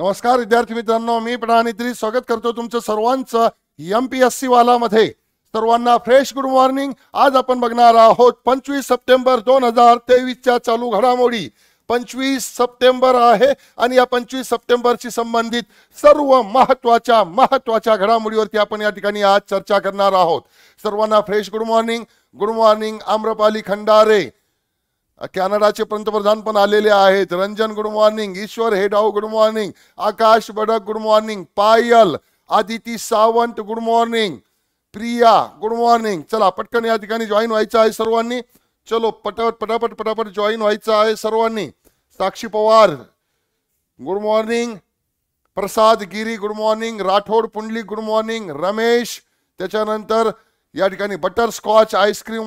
नमस्कार विद्यार्थी मित्रांनो मी प्रणानित्री स्वागत करतो तुमचं सर्वांचं एम पी एस सी वालामध्ये सर्वांना फ्रेश गुड मॉर्निंग आज आपण बघणार आहोत पंचवीस सप्टेंबर दोन हजार तेवीसच्या चालू घडामोडी पंचवीस सप्टेंबर आहे आणि या पंचवीस सप्टेंबरशी संबंधित सर्व महत्वाच्या महत्वाच्या घडामोडीवरती आपण या ठिकाणी आज चर्चा करणार आहोत सर्वांना fresh good morning good morning Amrapali Khandare कॅनडाचे पंतप्रधान पण आलेले आहेत Ranjan good morning Ishwar Hedau good morning Akash Badak good morning Payal Aditi Sawant good morning Priya good morning चला पटकन या ठिकाणी जॉईन व्हायचं आहे सर्वांनी चलो पटापट पटापट पटापट जॉईन व्हायचं आहे सर्वांनी Sakshi Pawar good morning Prasad Giri good morning Rathod Pundali good morning Ramesh त्याच्यानंतर या ठिकाणी बटरस्कॉच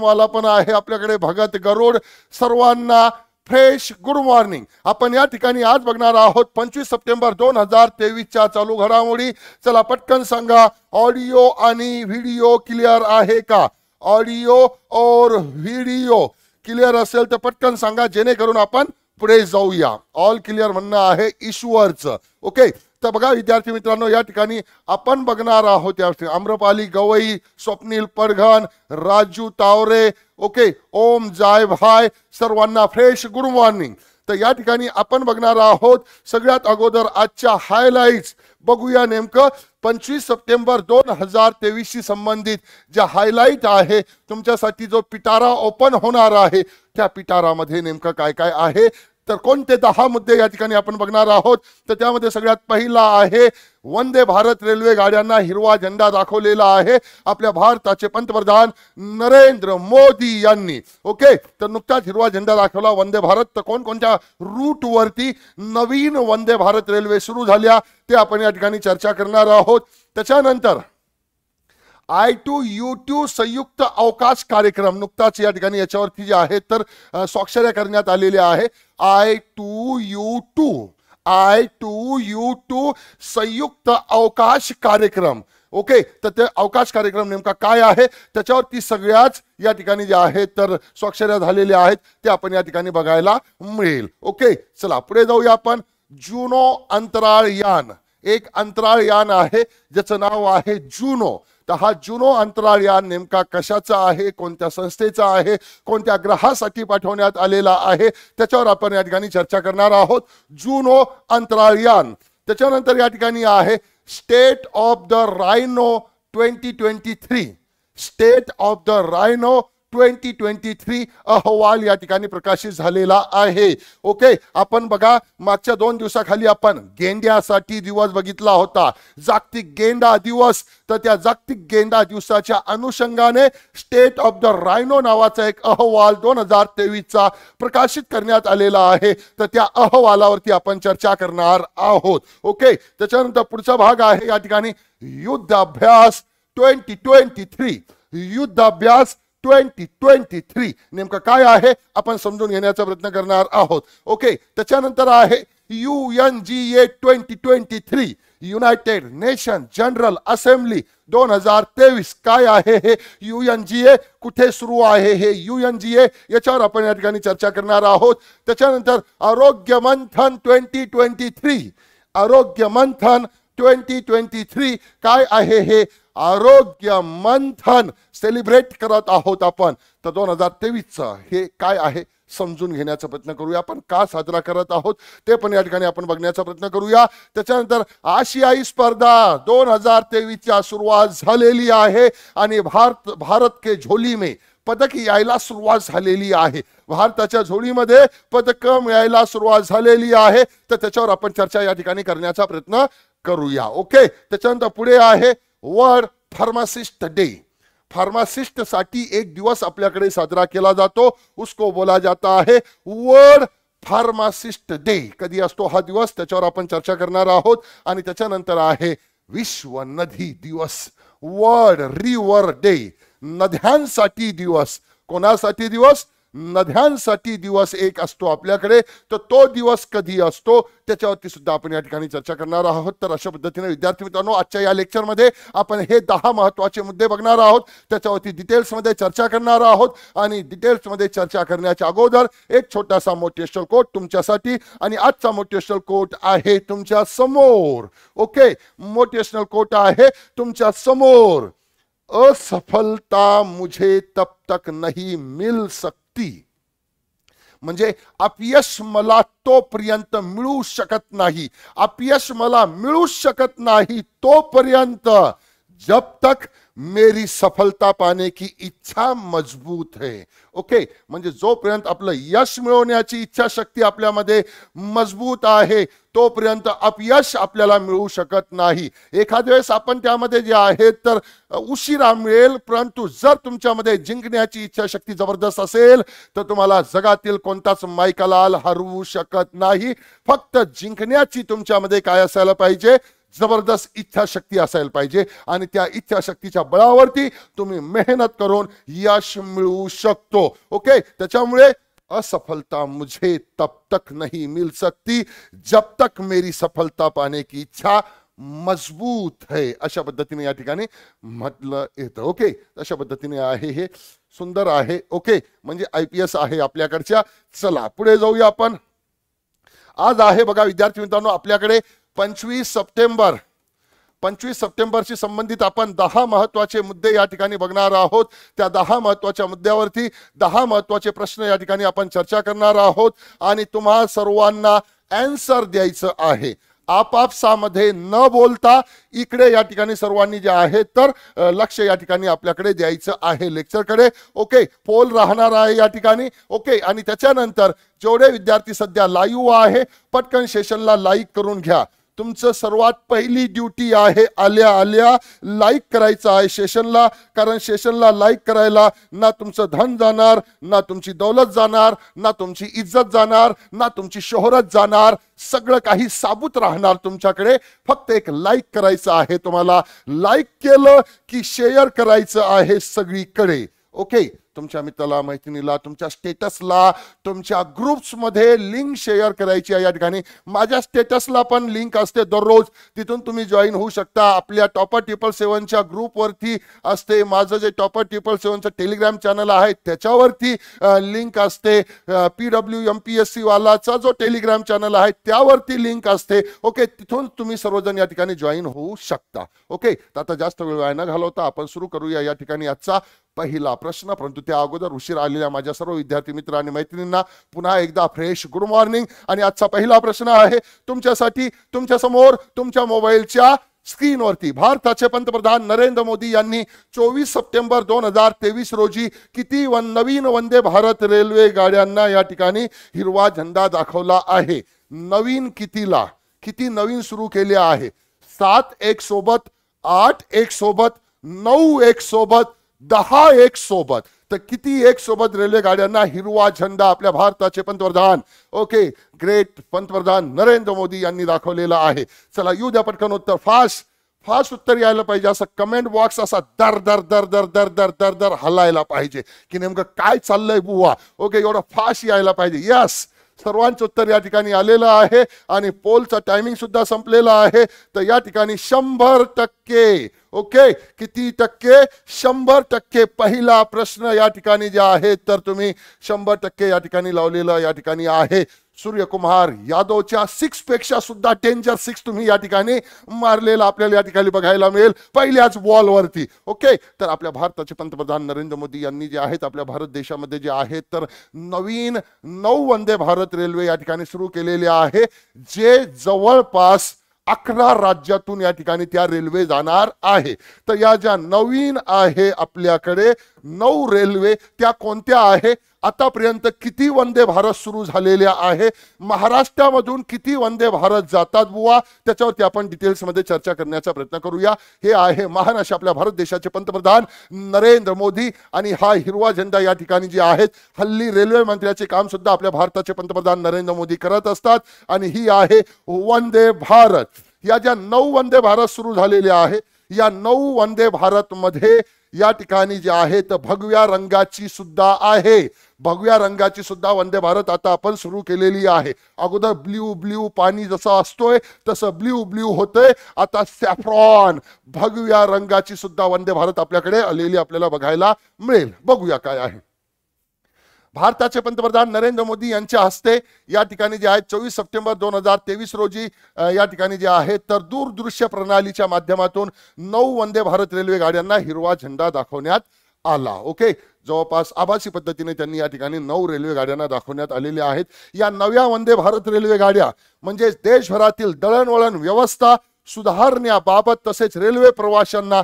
वाला पण आहे आपल्याकडे भगत गरुड सर्वांना फ्रेश गुड मॉर्निंग आपण या ठिकाणी आज बघणार आहोत पंचवीस सप्टेंबर दोन हजार तेवीसच्या चालू घडामोडी चला पटकन सांगा ऑडिओ आणि व्हिडिओ क्लिअर आहे का ऑडिओ और व्हिडिओ क्लिअर असेल तर पटकन सांगा जेणेकरून आपण पुढे जाऊया ऑल क्लिअर म्हणणं आहे ईश्वरचं ओके तर बघा विद्यार्थी मित्रांनो या ठिकाणी आपण बघणार आहोत या अम्रपाली गवई स्वप्नील पडघन राजू तावरे ओके ओम जाय भाय सर्वांना फ्रेश गुड मॉर्निंग तर या ठिकाणी आपण बघणार आहोत सगळ्यात अगोदर आजच्या हायलाईट्स बघूया नेमकं पंचवीस सप्टेंबर दोन हजार तेवीसशी संबंधित ज्या हायलाईट आहे तुमच्यासाठी जो पिटारा ओपन होणार आहे त्या पिटारामध्ये नेमकं काय काय आहे तर कोणते दहा मुद्दे या ठिकाणी आपण बघणार आहोत तर त्यामध्ये सगळ्यात पहिला आहे वंदे भारत रेल्वे गाड्यांना हिरवा झेंडा दाखवलेला आहे आपल्या भारताचे पंतप्रधान नरेंद्र मोदी यांनी ओके तर नुकताच हिरवा झेंडा दाखवला वंदे भारत तर कोणकोणत्या रूटवरती नवीन वंदे भारत रेल्वे सुरू झाल्या ते आपण या ठिकाणी चर्चा करणार आहोत त्याच्यानंतर आय टू यू टू संयुक्त अवकाश कार्यक्रम नुकताच या ठिकाणी याच्यावरती जे आहे तर स्वाक्षऱ्या करण्यात आलेल्या आहे I two U two I two U two संयुक्त अवकाश कार्यक्रम ओके तर ते अवकाश कार्यक्रम नेमका काय आहे त्याच्यावरती सगळ्याच या ठिकाणी जे आहेत तर स्वाक्षऱ्या झालेल्या आहेत ते आपण या ठिकाणी बघायला मिळेल ओके चला पुढे जाऊया आपण जुनो अंतराळ यान एक अंतराळ यान आहे ज्याचं नाव आहे जुनो तर हा जुनो अंतराळ नेमका कशाचा आहे कोणत्या संस्थेचा आहे कोणत्या ग्रहासाठी पाठवण्यात आलेला आहे त्याच्यावर आपण या ठिकाणी चर्चा करणार आहोत जुनो अंतराळ यान त्याच्यानंतर या ठिकाणी आहे state of the rhino twenty twenty three state of the rhino twenty twenty three अहवाल या ठिकाणी प्रकाशित झालेला आहे ओके आपण बघा मागच्या दोन दिवसाखाली आपण गेंड्यासाठी दिवस बघितला होता जागतिक गेंडा दिवस तर त्या जागतिक गेंडा दिवसाच्या अनुषंगाने स्टेट ऑफ द रायनो नावाचा एक अहवाल दोन हजार तेवीसचा प्रकाशित करण्यात आलेला आहे तर त्या अहवालावरती आपण चर्चा करणार आहोत ओके त्याच्यानंतर पुढचा भाग आहे या ठिकाणी Yudhabhyas twenty twenty three Yudhabhyas twenty twenty three नेमकं काय आहे आपण समजून घेण्याचा प्रयत्न करणार आहोत ओके त्याच्यानंतर आहे U N G A twenty twenty three United Nation general Assembly दोन हजार तेवीस काय आहे हे यू एन जी ए कुठे सुरू आहे हे यू एन जी ए याच्यावर आपण या ठिकाणी चर्चा करणार आहोत त्याच्यानंतर आरोग्य मंथन ट्वेंटी ट्वेंटी थ्री आरोग्य मंथन ट्वेंटी ट्वेंटी थ्री काय आहे हे आरोग्य मंथन सेलिब्रेट करत आहोत आपण तर दोन हजार तेवीसचं हे काय आहे समजून घेण्याचा प्रयत्न करूया आपण का साजरा करत आहोत ते पण या ठिकाणी आपण बघण्याचा प्रयत्न करूया त्याच्यानंतर आशियाई स्पर्धा दोन हजार तेवीसच्या सुरुवात झालेली आहे आणि भारत भारत के झोली में पदक यायला सुरुवात झालेली आहे भारताच्या झोळीमध्ये पदक मिळायला सुरुवात झालेली आहे तर त्याच्यावर आपण चर्चा या ठिकाणी करण्याचा प्रयत्न करूया ओके त्याच्यानंतर पुढे आहे वर फार्मासिस्ट डे फार्मासिस्ट साठी एक दिवस आपल्याकडे साजरा केला जातो उसको बोला जाता आहे वर्ड फार्मासिस्ट डे कधी असतो हा दिवस त्याच्यावर आपण चर्चा करणार आहोत आणि त्याच्यानंतर आहे विश्व नदी दिवस वर्ड रिवर डे नद्यांसाठी दिवस कोणासाठी दिवस नद्यांसाठी दिवस एक असतो आपल्याकडे तर तो दिवस कधी असतो त्याच्यावरती सुद्धा आपण या ठिकाणी चर्चा करणार आहोत तर अशा पद्धतीने विद्यार्थी मित्रांनो आजच्या या लेक्चरमध्ये आपण हे दहा महत्वाचे मुद्दे बघणार आहोत त्याच्यावरती डिटेल्समध्ये चर्चा करणार आहोत आणि डिटेल्समध्ये चर्चा करण्याच्या अगोदर एक छोटासा मोटिवेशनल कोट तुमच्यासाठी आणि आजचा मोटिवेशनल कोट आहे तुमच्या समोर ओके मोटिवेशनल कोट आहे तुमच्या समोर असफलता मुझे तब तक नहीं मिल सक ती म्हणजे अपयश मला तोपर्यंत मिळू शकत नाही अपयश मला मिळू शकत नाही तोपर्यंत जब तक मेरी सफलता पाने की इच्छा मजबूत है ओके म्हणजे जोपर्यंत आपलं यश मिळवण्याची इच्छा शक्ती आपल्यामध्ये मजबूत आहे तोपर्यंत अपयश आपल्याला मिळू शकत नाही एखाद्या वेळेस आपण त्यामध्ये जे आहे तर उशिरा मिळेल परंतु जर तुमच्यामध्ये जिंकण्याची इच्छा शक्ती जबरदस्त असेल तर तुम्हाला जगातील कोणताच मायकलाल हरवू शकत नाही फक्त जिंकण्याची तुमच्यामध्ये काय असायला पाहिजे जबरदस्त इच्छाशक्ती असायला पाहिजे आणि त्या इच्छाशक्तीच्या बळावरती तुम्ही मेहनत करून यश मिळवू शकतो ओके त्याच्यामुळे असफलता मुझे तब तक नहीं मिल सकती जब तक मेरी सफलता पाने की इच्छा मजबूत है अशा पद्धतीने या ठिकाणी म्हटलं येतं ओके अशा पद्धतीने आहे हे सुंदर आहे ओके म्हणजे आय पी एस आहे आपल्याकडच्या चला पुढे जाऊया आपण आज आहे बघा विद्यार्थी मित्रांनो आपल्याकडे पंचवीस सप्टेंबर पंचवीस सप्टेंबरशी संबंधित आपण दहा महत्वाचे मुद्दे या ठिकाणी बघणार आहोत त्या दहा महत्वाच्या मुद्द्यावरती दहा महत्वाचे प्रश्न या ठिकाणी आपण चर्चा करणार आहोत आणि तुम्हा सर्वांना अँसर द्यायचं आहे आपापसामध्ये न बोलता इकडे या ठिकाणी सर्वांनी जे आहे तर लक्ष या ठिकाणी आपल्याकडे द्यायचं आहे लेक्चरकडे ओके पोल राहणार आहे या ठिकाणी ओके आणि त्याच्यानंतर जेवढे विद्यार्थी सध्या लाइव आहे पटकन सेशनला लाईक करून घ्या तुमचं सर्वात पहिली ड्युटी आहे आल्या आल्या लाईक करायचं आहे सेशनला कारण सेशनला लाईक करायला ना तुमचं धन जाणार ना तुमची दौलत जाणार ना तुमची इज्जत जाणार ना तुमची शोहरत जाणार सगळं काही साबूत राहणार तुमच्याकडे फक्त एक लाईक करायचं आहे तुम्हाला लाईक केलं की शेअर करायचं आहे सगळीकडे ओके तुमच्या मित्राला मैत्रिणीला तुमच्या स्टेटसला तुमच्या ग्रुप्समध्ये लिंक शेअर करायची आहे या ठिकाणी माझ्या स्टेटसला पण लिंक असते दररोज तिथून तुम्ही जॉईन होऊ शकता आपल्या टॉपर ट्रिपल सेवनच्या ग्रुपवरती असते माझं जे टॉपर ट्रिपल सेवनचं टेलिग्राम चॅनल आहे त्याच्यावरती लिंक असते P W M P S C वालाचा जो टेलिग्राम चॅनल आहे त्यावरती लिंक असते ओके तिथून तुम्ही सर्वजण या ठिकाणी जॉईन होऊ शकता ओके आता जास्त वेळ वाया न घालवता आपण सुरू करूया या ठिकाणी आजचा पहिला प्रश्न परंतु त्या अगोदर उशीर आलेल्या माझ्या सर्व विद्यार्थी मित्र आणि मैत्रिणींना पुन्हा एकदा फ्रेश गुड मॉर्निंग आणि आजचा पहिला प्रश्न आहे तुमच्यासाठी तुमच्या समोर तुमच्या मोबाईलच्या स्क्रीनवरती भारताचे पंतप्रधान नरेंद्र मोदी यांनी चोवीस सप्टेंबर दोन हजार तेवीस रोजी किती वन नवीन वंदे भारत रेल्वे गाड्यांना या ठिकाणी हिरवा झेंडा दाखवला आहे नवीन कितीला किती नवीन सुरू केले आहे सात एक सोबत आठ एक सोबत नऊ एक सोबत दहा एक सोबत तर किती एक सोबत रेल्वे गाड्यांना हिरवा झेंडा आपल्या भारताचे पंतप्रधान ओके ग्रेट पंतप्रधान नरेंद्र मोदी यांनी दाखवलेला आहे चला येऊ द्या पटकन उत्तर फास्ट फास्ट उत्तर यायला पाहिजे असं कमेंट बॉक्स असा दर दर दर दर दर दर दर दर हलायला पाहिजे की नेमकं काय चाललंय बुवा ओके एवढं फास्ट यायला पाहिजे यस सर्वांचं उत्तर या ठिकाणी आलेलं आहे आणि पोलचा टायमिंग सुद्धा संपलेला आहे तर या ठिकाणी शंभर टक्के ओके किती टक्के शंभर टक्के पहिला प्रश्न या ठिकाणी जे आहे तर तुम्ही शंभर टक्के या ठिकाणी लावलेलं या ठिकाणी आहे सूर्यकुमार यादवच्या सिक्स पेक्षा सुद्धा टेनच्या सिक्स तुम्ही या ठिकाणी मारलेला आपल्याला या ठिकाणी बघायला मिळेल पहिल्याच वॉलवरती ओके तर आपल्या भारताचे पंतप्रधान नरेंद्र मोदी यांनी जे आहेत आपल्या भारत देशामध्ये जे आहेत तर नवीन नऊ वंदे भारत रेल्वे या ठिकाणी सुरू केलेले आहे जे जवळपास अकरा राज्यातून या ठिकाणी त्या रेल्वे जाणार आहे तर या ज्या नवीन आहे आपल्याकडे नऊ रेल्वे त्या कोणत्या आहे आतापर्यंत किती वंदे भारत सुरू झालेल्या आहे महाराष्ट्रामधून किती वंदे भारत जातात बुवा त्याच्यावरती आपण डिटेल्समध्ये चर्चा करण्याचा प्रयत्न करूया हे आहे महान असे आपल्या भारत देशाचे पंतप्रधान नरेंद्र मोदी आणि हा हिरवा झेंडा या ठिकाणी जे आहेत हल्ली रेल्वे मंत्र्याचे काम सुद्धा आपल्या भारताचे पंतप्रधान नरेंद्र मोदी करत असतात आणि ही आहे वंदे भारत या ज्या नऊ वंदे भारत सुरू झालेल्या आहे या नऊ वंदे भारतमध्ये या ठिकाणी जे आहे तर भगव्या रंगाची सुद्धा आहे भगव्या रंगाची सुद्धा वंदे भारत आता आपण सुरू केलेली आहे अगोदर ब्ल्यू ब्ल्यू पाणी जसं असतोय तसं ब्ल्यू ब्ल्यू होतंय आता सॅफ्रॉन भगव्या रंगाची सुद्धा वंदे भारत आपल्याकडे आलेली आपल्याला बघायला मिळेल बघूया काय आहे भारताचे पंतप्रधान नरेंद्र मोदी यांच्या हस्ते या ठिकाणी जे आहेत चोवीस सप्टेंबर दोन हजार तेवीस रोजी या ठिकाणी जे आहे तर दूरदृश्य प्रणालीच्या माध्यमातून नऊ वंदे भारत रेल्वे गाड्यांना हिरवा झेंडा दाखवण्यात आला ओके जवळपास आभासी पद्धतीने त्यांनी या ठिकाणी नऊ रेल्वे गाड्यांना दाखवण्यात आलेल्या आहेत या नव्या वंदे भारत रेल्वे गाड्या म्हणजे देशभरातील दळणवळण व्यवस्था सुधारण्याबाबत तसेच रेल्वे प्रवाशांना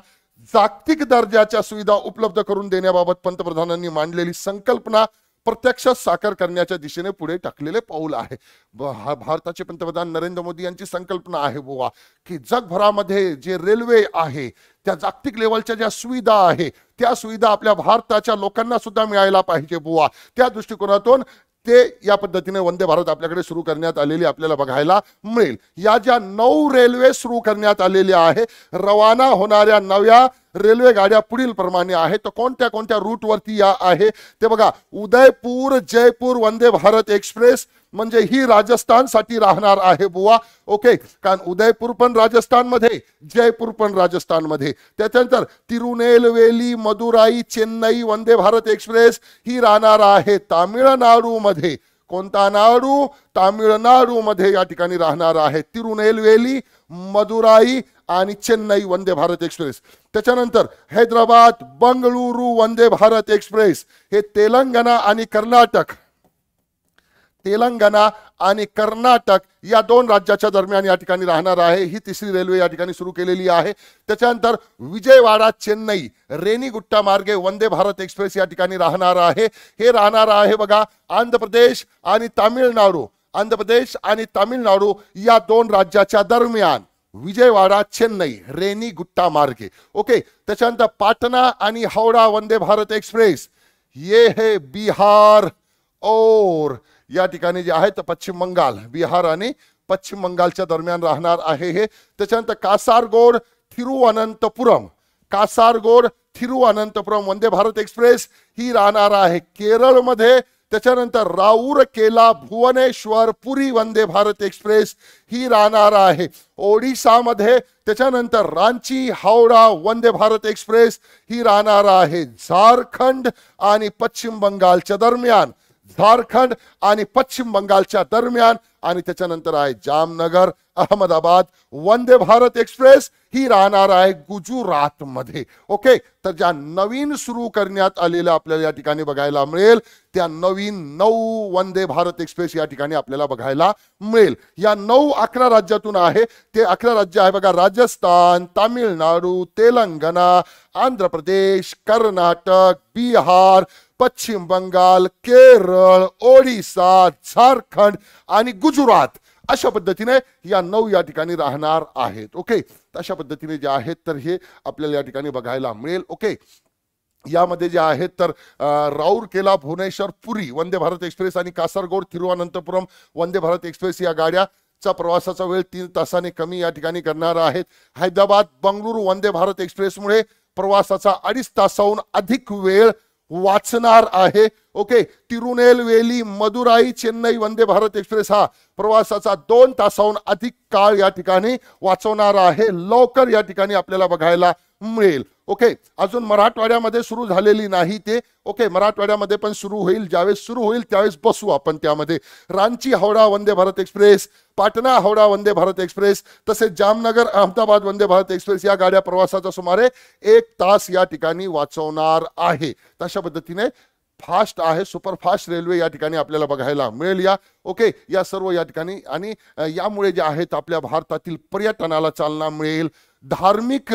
जागतिक दर्जाच्या सुविधा उपलब्ध करून देण्याबाबत पंतप्रधानांनी मांडलेली संकल्पना प्रत्यक्षात साकार करण्याच्या दिशेने पुढे टाकलेले पाऊल आहे भारताचे पंतप्रधान नरेंद्र मोदी यांची संकल्पना आहे बुवा की जगभरामध्ये जे रेल्वे आहे त्या जागतिक लेवलच्या ज्या सुविधा आहे त्या सुविधा आपल्या भारताच्या लोकांना सुद्धा मिळायला पाहिजे बुवा त्या दृष्टिकोनातून ते या पद्धतीने वंदे भारत आपल्याकडे सुरू करण्यात आलेली आपल्याला बघायला मिळेल या ज्या नऊ रेल्वे सुरू करण्यात आलेल्या आहे रवाना होणाऱ्या नव्या रेल्वे गाड्या पुढील प्रमाणे आहेत तर कोणत्या कोणत्या रूटवरती या आहे ते बघा उदयपूर जयपूर वंदे भारत एक्सप्रेस म्हणजे ही राजस्थानसाठी राहणार आहे बुवा ओके कारण उदयपूर पण राजस्थानमध्ये जयपूर पण राजस्थानमध्ये त्याच्यानंतर तिरुनेलवेली मदुराई चेन्नई वंदे भारत एक्सप्रेस ही राहणार आहे तामिळनाडूमध्ये कोणता नाडू तामिळनाडूमध्ये या ठिकाणी राहणार आहे तिरुनेलवेली मदुराई आणि चेन्नई वंदे भारत एक्सप्रेस त्याच्यानंतर हैदराबाद बंगळुरू वंदे भारत एक्सप्रेस हे तेलंगणा आणि कर्नाटक तेलंगणा आणि कर्नाटक या दोन राज्याच्या दरम्यान या ठिकाणी राहणार आहे ही तिसरी रेल्वे या ठिकाणी सुरू केलेली आहे त्याच्यानंतर विजयवाडा चेन्नई रेनीगुट्टा मार्गे वंदे भारत एक्सप्रेस या ठिकाणी राहणार आहे हे राहणार आहे बघा आंध्र प्रदेश आणि तामिळनाडू आंध्र प्रदेश आणि तामिळनाडू या दोन राज्याच्या दरम्यान विजयवाडा चेन्नई रेनी गुट्टा मार्गे ओके त्याच्यानंतर पाटणा आणि हावडा वंदे भारत एक्सप्रेस ये हे बिहार और या ठिकाणी जे आहे तर पश्चिम बंगाल बिहार आणि पश्चिम बंगालच्या दरम्यान राहणार आहे हे त्याच्यानंतर कासारगोड थिरुअनंतपुरम कासारगोड थिरुअनंतपुरम वंदे भारत एक्सप्रेस ही राहणार आहे केरळमध्ये त्याच्यानंतर राऊर केला भुवनेश्वर पुरी वंदे भारत एक्सप्रेस ही राहणार आहे ओडिसामध्ये त्याच्यानंतर रांची हावडा वंदे भारत एक्सप्रेस ही राहणार आहे झारखंड आणि पश्चिम बंगालच्या दरम्यान झारखंड आणि पश्चिम बंगालच्या दरम्यान आणि त्याच्यानंतर आहे जामनगर अहमदाबाद वंदे भारत एक्सप्रेस ही राहणार आहे गुजरात मध्ये ओके तर ज्या नवीन सुरू करण्यात आलेल्या आपल्याला या ठिकाणी बघायला मिळेल त्या नवीन नऊ वंदे भारत एक्सप्रेस या ठिकाणी आपल्याला बघायला मिळेल या नऊ अकरा राज्यातून आहे ते अकरा राज्य आहे बघा राजस्थान तामिळनाडू तेलंगणा आंध्र प्रदेश कर्नाटक बिहार पश्चिम बंगाल केरळ ओडिसा झारखंड आणि गुजरात अशा पद्धतीने या नऊ या ठिकाणी राहणार आहेत ओके अशा पद्धतीने जे आहेत तर हे आपल्याला या ठिकाणी बघायला मिळेल ओके यामध्ये जे आहेत तर राऊरकेला भुवनेश्वर पुरी वंदे भारत एक्सप्रेस आणि कासरगोड तिरुवनंतपुरम वंदे भारत एक्सप्रेस या गाड्या प्रवासाचा वेळ तीन तासाने कमी या ठिकाणी करणार आहेत हैदराबाद बंगळुरू वंदे भारत एक्सप्रेसमुळे प्रवासाचा अडीच तासाहून अधिक वेळ वाचणार आहे ओके तिरुनेलवेली मदुराई चेन्नई वंदे भारत एक्सप्रेस हा प्रवासाचा दोन तासाहून अधिक काळ या ठिकाणी वाचवणार आहे लवकर या ठिकाणी आपल्याला बघायला मिळेल ओके अजून मराठवाड्यामध्ये सुरू झालेली नाही ते ओके मराठवाड्यामध्ये पण सुरू होईल ज्यावेळेस सुरू होईल त्यावेळेस बसू आपण त्यामध्ये रांची हावडा वंदे भारत एक्सप्रेस पाटणा हावडा वंदे भारत एक्सप्रेस तसेच जामनगर अहमदाबाद वंदे भारत एक्सप्रेस या गाड्या प्रवासाचा सुमारे एक तास या ठिकाणी वाचवणार आहे तशा पद्धतीने फास्ट आहे सुपरफास्ट रेल्वे या ठिकाणी आपल्याला बघायला मिळेल या ओके या सर्व या ठिकाणी आणि यामुळे जे आहेत आपल्या भारतातील पर्यटनाला चालना मिळेल धार्मिक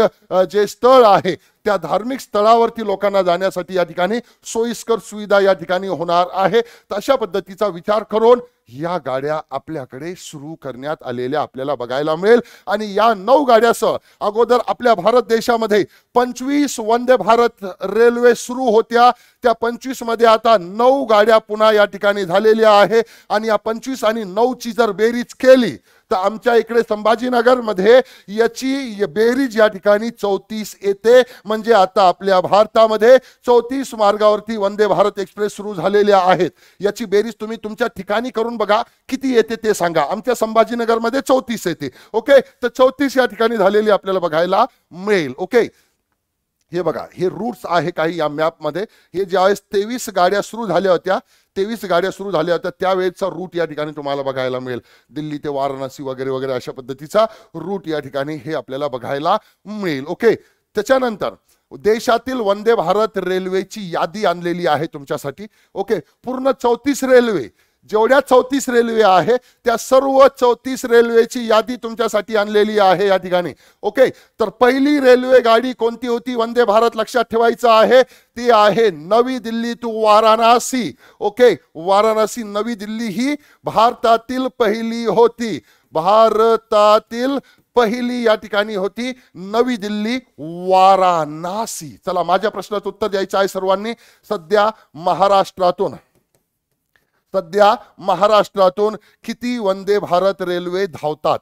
जे स्थळ आहे त्या धार्मिक स्थळावरती लोकांना जाण्यासाठी या ठिकाणी सोयीस्कर सुविधा या ठिकाणी होणार आहे तशा पद्धतीचा विचार करून या गाड्या आपल्याकडे सुरू करण्यात आलेल्या आपल्याला बघायला मिळेल आणि या नऊ गाड्यासह अगोदर आपल्या भारत देशामध्ये पंचवीस वंदे भारत रेल्वे सुरू होत्या त्या पंचवीस मध्ये आता नऊ गाड्या पुन्हा या ठिकाणी झालेल्या आहे आणि या पंचवीस आणि नऊची जर बेरीज केली तर आमच्या इकडे संभाजीनगरमध्ये याची बेरीज या ठिकाणी चौतीस येते म्हणजे आता आपल्या भारतामध्ये चौतीस मार्गावरती वंदे भारत एक्सप्रेस सुरू झालेल्या आहेत याची बेरीज तुम्ही तुमच्या ठिकाणी करून बघा किती येते ते सांगा आमच्या संभाजीनगरमध्ये चौतीस येते ओके तर चौतीस या ठिकाणी झालेली आपल्याला बघायला मिळेल ओके हे बघा हे रूट्स आहे काही या मॅप मध्ये हे ज्यावेळेस तेवीस गाड्या सुरू झाल्या होत्या तेवीस गाड्या सुरू झाल्या होत्या त्यावेळेचा रूट या ठिकाणी तुम्हाला बघायला मिळेल दिल्ली ते वाराणसी वगैरे वगैरे अशा पद्धतीचा रूट या ठिकाणी हे आपल्याला बघायला मिळेल ओके त्याच्यानंतर देशातील वंदे भारत रेल्वेची यादी आणलेली आहे तुमच्यासाठी ओके पूर्ण चौतीस रेल्वे जेवढ्या चौतीस रेल्वे आहे त्या सर्व चौतीस रेल्वेची यादी तुमच्यासाठी आणलेली आहे या ठिकाणी ओके तर पहिली रेल्वे गाडी कोणती होती वंदे भारत लक्षात ठेवायचं आहे ती आहे नवी दिल्ली टू वाराणसी ओके वाराणसी नवी दिल्ली ही भारतातील पहिली होती भारतातील पहिली या ठिकाणी होती नवी दिल्ली वाराणसी चला माझ्या प्रश्नाचं उत्तर द्यायचं आहे सर्वांनी सध्या महाराष्ट्रातून सध्या महाराष्ट्रातून किती वंदे भारत रेल्वे धावतात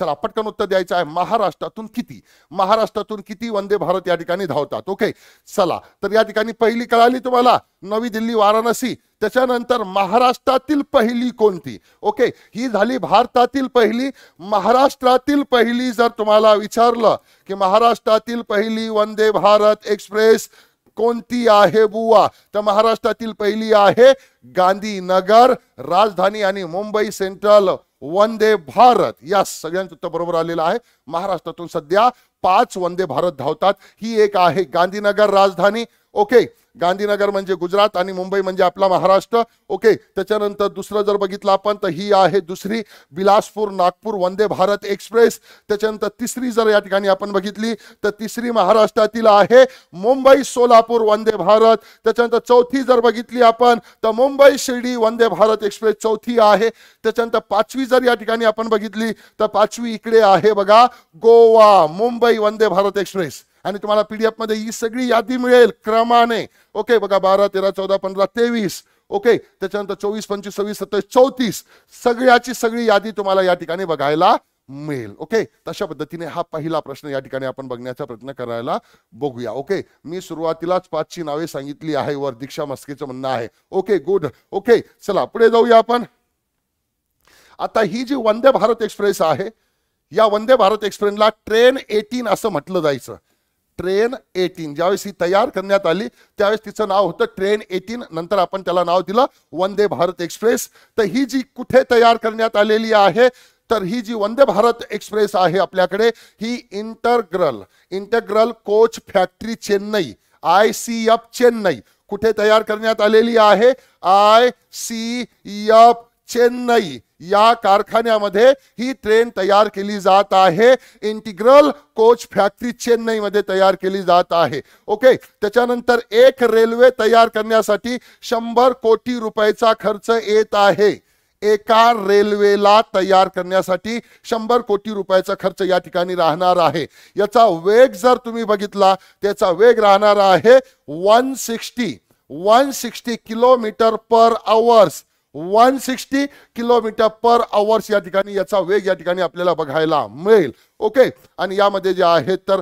चला पटकन उत्तर द्यायचं आहे महाराष्ट्रातून किती महाराष्ट्रातून किती वंदे भारत या ठिकाणी धावतात ओके चला तर या ठिकाणी पहिली कळाली तुम्हाला नवी दिल्ली वाराणसी त्याच्यानंतर महाराष्ट्रातील पहिली कोणती ओके ही झाली भारतातील पहिली महाराष्ट्रातील पहिली जर तुम्हाला विचारलं की महाराष्ट्रातील पहिली वंदे भारत एक्सप्रेस कोणती आहे बुवा तर महाराष्ट्रातील पहिली आहे गांधीनगर राजधानी आणि मुंबई सेंट्रल वंदे भारत या सगळ्यांचं उत्तर बरोबर आलेलं आहे महाराष्ट्रातून सध्या पाच वंदे भारत धावतात ही एक आहे गांधीनगर राजधानी ओके गांधीनगर म्हणजे गुजरात आणि मुंबई म्हणजे आपला महाराष्ट्र ओके त्याच्यानंतर दुसरं जर बघितलं आपण तर ही आहे दुसरी बिलासपूर नागपूर वंदे भारत एक्सप्रेस त्याच्यानंतर तिसरी जर या ठिकाणी आपण बघितली तर तिसरी महाराष्ट्रातील आहे मुंबई सोलापूर वंदे भारत त्याच्यानंतर चौथी जर बघितली आपण तर मुंबई शिर्डी वंदे भारत एक्सप्रेस चौथी आहे त्याच्यानंतर पाचवी जर या ठिकाणी आपण बघितली तर पाचवी इकडे आहे बघा गोवा मुंबई वंदे भारत एक्सप्रेस आणि तुम्हाला पीडीएफ मध्ये ही सगळी यादी मिळेल क्रमाने ओके बघा बारा तेरा चौदा पंधरा तेवीस ओके त्याच्यानंतर चोवीस पंचवीस सव्वीस सत्तावीस चौतीस सगळ्याची सगळी यादी तुम्हाला या ठिकाणी बघायला मिळेल ओके तशा पद्धतीने हा पहिला प्रश्न या ठिकाणी आपण बघण्याचा प्रयत्न करायला बघूया ओके मी सुरुवातीलाच पाचची नावे सांगितली आहे वर दीक्षा मस्केचं म्हणणं आहे ओके गुड ओके चला पुढे जाऊया आपण आता ही जी वंदे भारत एक्सप्रेस आहे या वंदे भारत एक्सप्रेसला ट्रेन एटीन असं म्हटलं जायचं ट्रेन एटीन ज्यावेळेस ही तयार करण्यात आली त्यावेळेस तिचं नाव होतं ट्रेन एटीन नंतर आपण त्याला नाव दिलं वंदे भारत एक्सप्रेस तर ही जी कुठे तयार करण्यात आलेली आहे तर ही जी वंदे भारत एक्सप्रेस आहे आपल्याकडे ही integral integral coach factory Chennai I C F Chennai कुठे तयार करण्यात आलेली आहे आय सी एफ चेन्नई या कारखान्यामध्ये ही ट्रेन तयार केली जात आहे इंटिग्रल कोच फॅक्टरी चेन्नई मध्ये तयार केली जात आहे ओके त्याच्यानंतर एक रेल्वे तयार करण्यासाठी शंभर कोटी रुपयाचा खर्च येत आहे एका रेल्वेला तयार करण्यासाठी शंभर कोटी रुपयाचा खर्च या ठिकाणी राहणार आहे याचा वेग जर तुम्ही बघितला त्याचा वेग राहणार आहे one sixty one sixty kilometre per hours one sixty kilometre per hours या ठिकाणी याचा वेग या ठिकाणी आपल्याला बघायला मिळेल ओके आणि यामध्ये जे आहे तर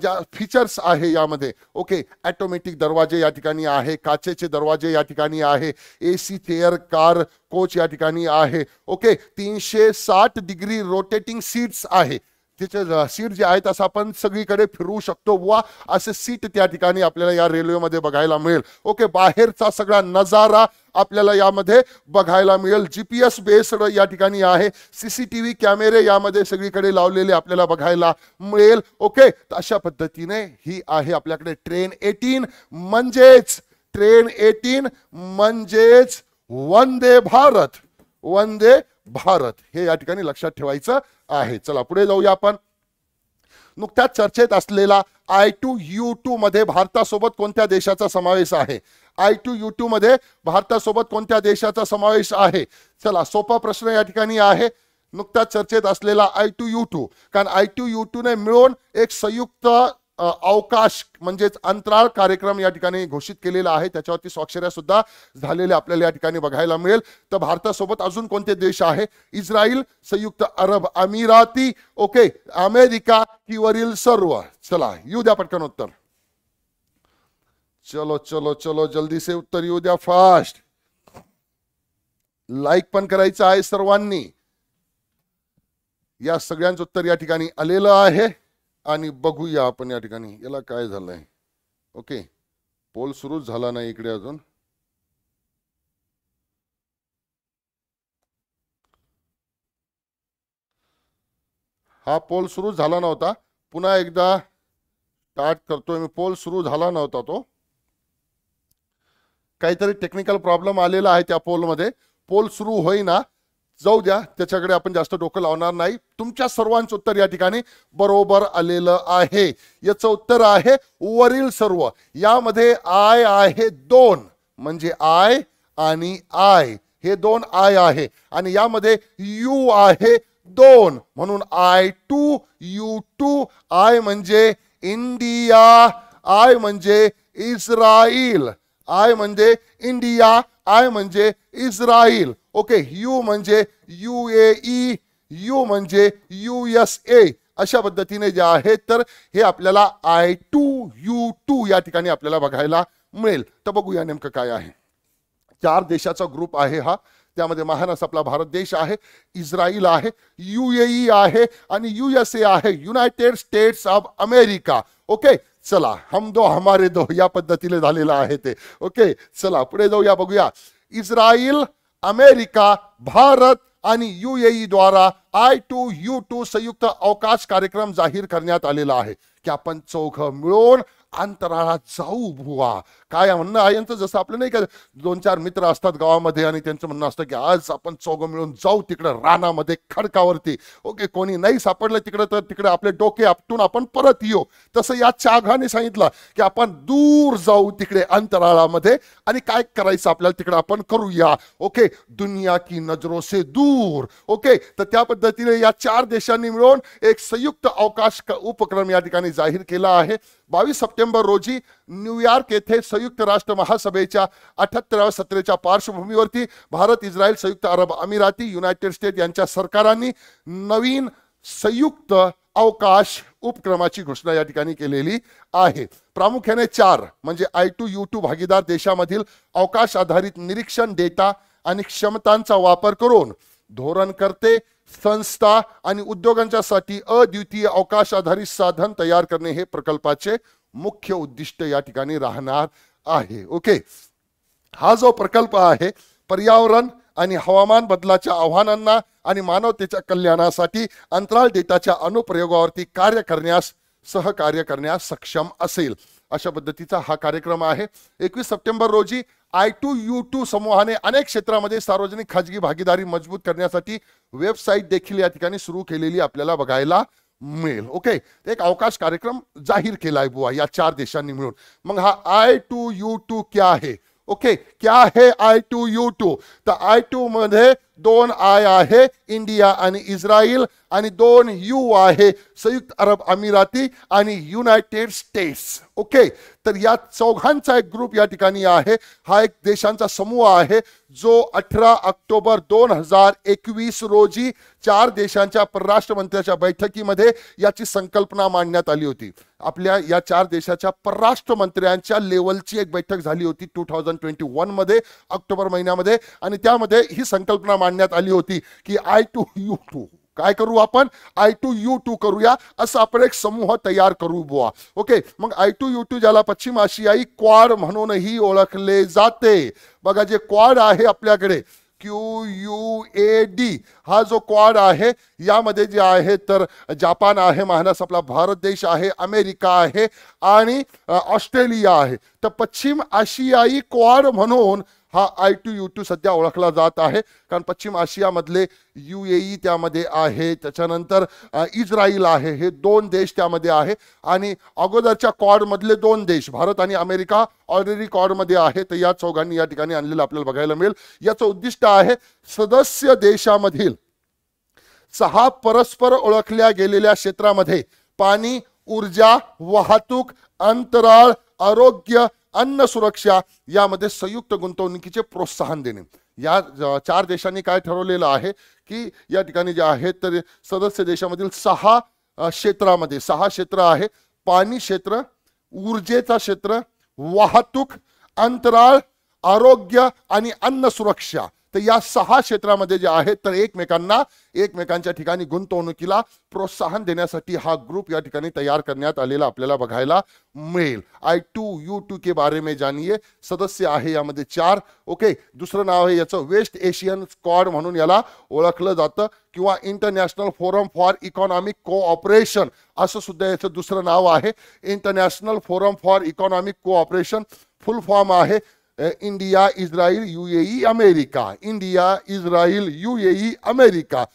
ज्या फीचर्स आहे यामध्ये ओके ॲटोमॅटिक दरवाजे या ठिकाणी आहे काचेचे दरवाजे या ठिकाणी आहे ए सी कार कोच या ठिकाणी आहे ओके तीनशे साठ डिग्री रोटेटिंग सीट्स आहे तिचे सीट जे आहेत असं आपण सगळीकडे फिरवू शकतो वा असे सीट त्या ठिकाणी आपल्याला या रेल्वेमध्ये बघायला मिळेल ओके बाहेरचा सगळा नजारा आपल्याला यामध्ये बघायला मिळेल जी पी एस बेस्ड या ठिकाणी आहे सी सी टी व्ही कॅमेरे यामध्ये सगळीकडे लावलेले आपल्याला बघायला मिळेल ओके तर अशा पद्धतीने ही आहे आपल्याकडे ट्रेन एटीन म्हणजेच ट्रेन एटीन म्हणजेच वंदे भारत वंदे भारत हे या ठिकाणी लक्षात ठेवायचं आहे चला पुढे जाऊया आपण नुकत्याच चर्चेत असलेला आय टू यू टू मध्ये भारतासोबत कोणत्या देशाचा समावेश आहे आय टू यू टू मध्ये भारतासोबत कोणत्या देशाचा समावेश आहे चला सोपा प्रश्न या ठिकाणी आहे नुकत्याच चर्चेत असलेला आय टू यू टू कारण आय टू यू टू ने मिळून एक संयुक्त अवकाश म्हणजेच अंतराळ कार्यक्रम या ठिकाणी घोषित केलेला आहे त्याच्यावरती स्वाक्षऱ्या सुद्धा झालेल्या आपल्याला या ठिकाणी बघायला मिळेल तर भारतासोबत अजून कोणते देश आहे इस्रायल संयुक्त अरब अमिराती ओके अमेरिका सर्व चला येऊ द्या पटकन उत्तर चलो चलो चलो जल्दी से उत्तर येऊ द्या फास्ट लाईक पण करायचं आहे सर्वांनी या सगळ्यांचं उत्तर या ठिकाणी आलेलं आहे आणि बघूया आपण या ठिकाणी याला काय झालं आहे ओके पोल सुरूच झाला नाही इकडे अजून हा पोल सुरू झाला नव्हता पुन्हा एकदा स्टार्ट करतोय मी पोल सुरू झाला नव्हता तो काहीतरी टेक्निकल प्रॉब्लेम आलेला आहे त्या पोलमध्ये पोल सुरू होईना जाऊ द्या त्याच्याकडे आपण जास्त डोकं लावणार नाही तुमच्या सर्वांचं उत्तर या ठिकाणी बरोबर आलेलं आहे याचं उत्तर आहे वरील सर्व यामध्ये आय आहे दोन म्हणजे आय आणि आय हे दोन आय आहे आणि यामध्ये यू आहे दोन म्हणून I two U two I म्हणजे इंडिया आय म्हणजे इस्राइल आय म्हणजे इंडिया आय म्हणजे इस्राइल ओके यू म्हणजे यू ए ई यू म्हणजे यू एस ए अशा पद्धतीने जे आहे तर हे आपल्याला आय टू यू टू या ठिकाणी आपल्याला बघायला मिळेल तर बघूया नेमकं काय आहे चार देशाचा ग्रुप आहे हा त्यामध्ये महानस आपला भारत देश आहे इस्रायल आहे ई आहे आणि ए आहे United States of America okay चला हम दो हमारे दो या पद्धतीने झालेलं आहे ते ओके चला पुढे जाऊया बघूया इस्रायल अमेरिका भारत आणि यूएई द्वारा आय टू यू टू संयुक्त अवकाश कार्यक्रम जाहीर करण्यात आलेला आहे की आपण चौघ मिळून अंतराळात जाऊ भुवा काय म्हणणं आहे यांचं जसं आपलं नाही का दोन चार मित्र असतात गावामध्ये आणि त्यांचं म्हणणं असतं की आज आपण चौघ मिळून जाऊ तिकडं रानामध्ये खडकावरती ओके कोणी नाही सापडलं तिकडं तर तिकडे आपले डोके आपटून आपण परत येऊ तसं या चाघाने सांगितलं की आपण दूर जाऊ तिकडे अंतराळामध्ये आणि काय करायचं आपल्याला तिकडे आपण करूया ओके दुनिया की नजरो से दूर ओके तर त्या पद्धतीने या चार देशांनी मिळून एक संयुक्त अवकाश उपक्रम या ठिकाणी जाहीर केला आहे बावीस सप्टेंबर रोजी न्यूयॉर्क येथे संयुक्त राष्ट्र महासभेच्या अठ्याहत्तराव्या सत्रेच्या पार्श्वभूमीवरती भारत इस्रायल संयुक्त अरब अमिराती युनायटेड स्टेट यांच्या सरकारांनी नवीन संयुक्त अवकाश उपक्रमाची घोषणा या ठिकाणी केलेली आहे प्रामुख्याने चार म्हणजे आय टू यू टू भागीदार देशामधील अवकाश आधारित निरीक्षण डेटा आणि क्षमतांचा वापर करून धोरणकर्ते संस्था आणि उद्योगांच्या साठी अद्वितीय अवकाश आधारित साधन तयार करणे हे प्रकल्पाचे मुख्य उद्दिष्ट या ठिकाणी राहणार आहे ओके हा जो प्रकल्प आहे पर्यावरण आणि हवामान बदलाच्या आव्हानांना आणि मानवतेच्या कल्याणासाठी अंतराळ डेटाच्या अनुप्रयोगावरती कार्य करण्यास सहकार्य करण्यास सक्षम असेल अशा पद्धतीचा हा कार्यक्रम आहे एकवीस सप्टेंबर रोजी आय टू यू टू समूहाने अनेक क्षेत्रामध्ये सार्वजनिक खाजगी भागीदारी मजबूत करण्यासाठी वेबसाईट देखील या ठिकाणी सुरू केलेली आपल्याला बघायला मिळेल ओके एक अवकाश कार्यक्रम जाहीर केला आहे बुवा या चार देशांनी मिळून मग हा आय टू यू टू क्या आहे ओके क्या आहे आय टू यू टू तर आय टू मध्ये दोन आय आहे इंडिया आणि इस्रायल आणि दोन यू आहे संयुक्त अरब अमिराती आणि युनायटेड स्टेट्स ओके तर या चौघांचा एक ग्रुप या ठिकाणी आहे हा एक देशांचा समूह आहे जो अठरा ऑक्टोबर दोन हजार एकवीस रोजी चार देशांच्या परराष्ट्र मंत्र्यांच्या बैठकीमध्ये याची संकल्पना मांडण्यात आली होती आपल्या या चार देशाच्या परराष्ट्र मंत्र्यांच्या लेवलची एक बैठक झाली होती टू थाउजंड ट्वेंटी वन मध्ये ऑक्टोबर महिन्यामध्ये आणि त्यामध्ये ही संकल्पना मांड मांडण्यात आली होती की आय टू यू टू काय करू आपण आय टू यू टू करूया असं आपण एक समूह तयार करू बुवा ओके मग आय टू यू टू ज्याला पश्चिम आशियाई क्वाड म्हणूनही ओळखले जाते बघा जे क्वाड आहे आपल्याकडे क्यू यू ए डी हा जो क्वाड आहे यामध्ये जे आहे तर जपान आहे महानस आपला भारत देश आहे अमेरिका आहे आणि ऑस्ट्रेलिया आहे तर पश्चिम आशियाई क्वाड म्हणून हा आय टू यू टू सध्या ओळखला जात आहे कारण पश्चिम आशियामधले यू ए ई त्यामध्ये आहे त्याच्यानंतर इस्रायल आहे हे दोन देश त्यामध्ये आहे आणि अगोदरच्या कॉडमधले दोन देश भारत आणि अमेरिका ऑलरेडी कॉडमध्ये आहे तर या चौघांनी या ठिकाणी आणलेलं आपल्याला बघायला मिळेल याचं उद्दिष्ट आहे सदस्य देशामधील सहा परस्पर ओळखल्या गेलेल्या क्षेत्रामध्ये पाणी ऊर्जा वाहतूक अंतराळ आरोग्य अन्न सुरक्षा यामध्ये संयुक्त गुंतवणुकीचे प्रोत्साहन देणे या चार देशांनी काय ठरवलेलं आहे की या ठिकाणी जे आहेत तर सदस्य देशामधील सहा क्षेत्रामध्ये सहा क्षेत्र आहे पाणी क्षेत्र ऊर्जेचा क्षेत्र वाहतूक अंतराळ आरोग्य आणि अन्न सुरक्षा तर या सहा क्षेत्रामध्ये जे आहेत तर एकमेकांना एकमेकांच्या ठिकाणी गुंतवणुकीला प्रोत्साहन देण्यासाठी हा ग्रुप या ठिकाणी तयार करण्यात आलेला आपल्याला बघायला मिळेल आय टू यू टू के बारे में जानिए सदस्य आहे यामध्ये चार ओके दुसरं नाव आहे याचं वेस्ट एशियन स्कॉड म्हणून याला ओळखलं जातं किंवा International Forum for Economic Cooperation असं सुद्धा याचं दुसरं नाव आहे International Forum for Economic Cooperation full form आहे India Israel UAE America India Israel UAE America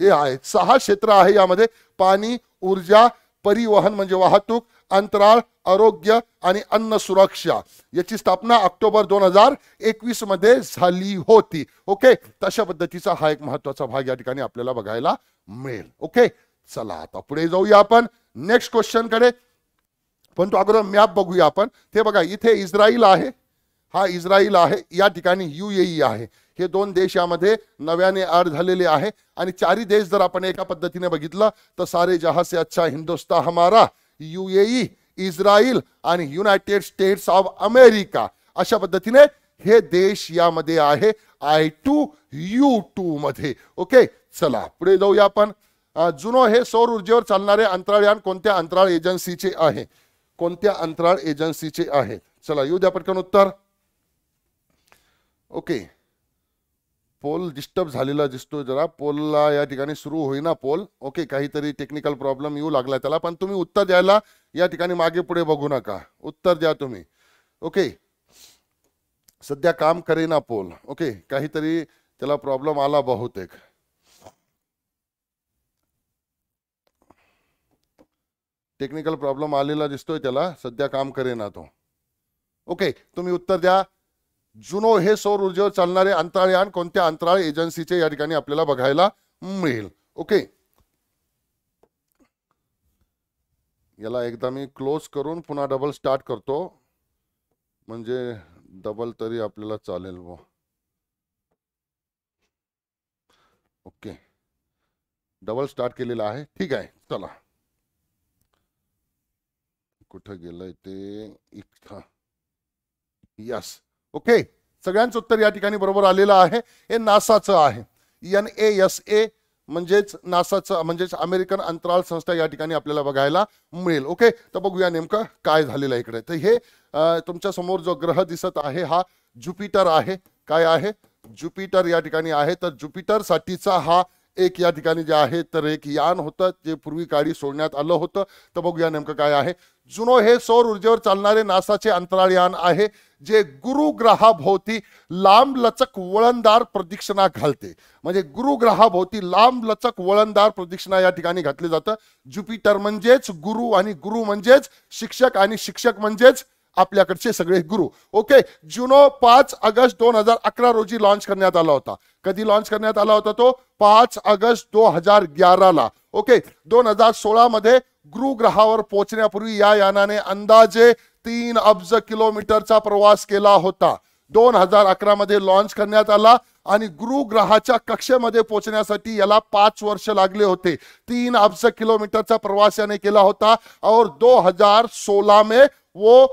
हे आहे सहा क्षेत्र आहे यामध्ये पाणी ऊर्जा परिवहन म्हणजे वाहतूक अंतराळ आरोग्य आणि अन्न सुरक्षा याची स्थापना ऑक्टोबर दोन हजार एकवीस मध्ये झाली होती ओके तशा पद्धतीचा हा एक महत्वाचा भाग या ठिकाणी आपल्याला बघायला मिळेल ओके चला आता पुढे जाऊया आपण नेक्स्ट क्वेश्चन कडे पण तो अगोदर मॅप बघूया आपण ते बघा इथे इस्रायल आहे हा इस्रायल आहे या ठिकाणी यू ए आहे हे दोन देश यामध्ये नव्याने आड झालेले आहे आणि चारी देश जर आपण एका पद्धतीने बघितलं तर सारे से अच्छा हिंदुस्ता हमारा यू ए इस्रायल आणि युनायटेड स्टेट्स ऑफ अमेरिका अशा पद्धतीने हे देश यामध्ये आहे आय टू यू टू मध्ये ओके चला पुढे जाऊया आपण जुनो हे सौर ऊर्जेवर चालणारे अंतराळयान कोणत्या अंतराळ एजन्सीचे आहे कोणत्या अंतराळ एजन्सीचे आहे चला येऊ द्या पटकन उत्तर ओके पोल डिस्टर्ब झालेला दिसतोय जरा पोलला या ठिकाणी सुरू होईना पोल ओके काहीतरी टेक्निकल प्रॉब्लेम येऊ लागला त्याला पण तुम्ही उत्तर द्यायला या ठिकाणी मागे पुढे बघू नका उत्तर द्या तुम्ही ओके सध्या काम करेना पोल ओके काहीतरी त्याला प्रॉब्लेम आला बहुतेक टेक्निकल प्रॉब्लेम आलेला दिसतोय त्याला सध्या काम करेना तो ओके तुम्ही उत्तर द्या जुनो हे सौर ऊर्जेवर चालणारे अंतराळयान कोणत्या अंतराळ एजन्सीचे या ठिकाणी आपल्याला बघायला मिळेल ओके याला एकदा मी क्लोज करून पुन्हा डबल स्टार्ट करतो म्हणजे डबल तरी आपल्याला चालेल व ओके डबल स्टार्ट केलेला आहे ठीक आहे चला कुठं गेलंय ते इथं यस ओके सगळ्यांचं उत्तर या ठिकाणी बरोबर आलेलं आहे हे नासाचं आहे एन ए एस ए म्हणजेच नासाचं म्हणजेच अमेरिकन अंतराळ संस्था या ठिकाणी आपल्याला बघायला मिळेल ओके तर बघूया नेमकं काय झालेलं इकडे तर हे तुमच्या समोर जो ग्रह दिसत आहे हा ज्युपिटर आहे काय आहे ज्युपिटर या ठिकाणी आहे तर ज्युपिटर साठीचा हा एक या ठिकाणी जे आहे तर एक यान होतं जे पूर्वी काळी सोडण्यात आलं होतं तर बघूया नेमकं काय आहे जुनो हे सौर ऊर्जेवर चालणारे नासाचे अंतराळयान आहे जे गुरुग्रहाभोवती लांब लचक वळणदार प्रदक्षिणा घालते म्हणजे गुरुग्रहाभोवती लांब लचक वळणदार प्रदक्षिणा या ठिकाणी घातली जातं ज्युपिटर म्हणजेच गुरु आणि गुरु म्हणजेच शिक्षक आणि शिक्षक म्हणजेच आपल्याकडचे सगळे गुरु ओके जुनो पाच ऑगस्ट दोन हजार अकरा रोजी लॉन्च करण्यात आला होता कधी लॉन्च करण्यात आला होता तो पाच ऑगस्ट दो हजार ग्याराला ओके दोन हजार सोळा मध्ये ग्रहावर पोहोचण्यापूर्वी या यानाने अंदाजे तीन अब्ज किलोमीटरचा प्रवास केला होता दोन हजार अकरा मध्ये लॉन्च करण्यात आला आणि गुरुग्रहाच्या कक्षेमध्ये पोहोचण्यासाठी याला पाच वर्ष लागले होते तीन अब्ज किलोमीटरचा प्रवास याने केला होता और दो हजार सोळा मे वो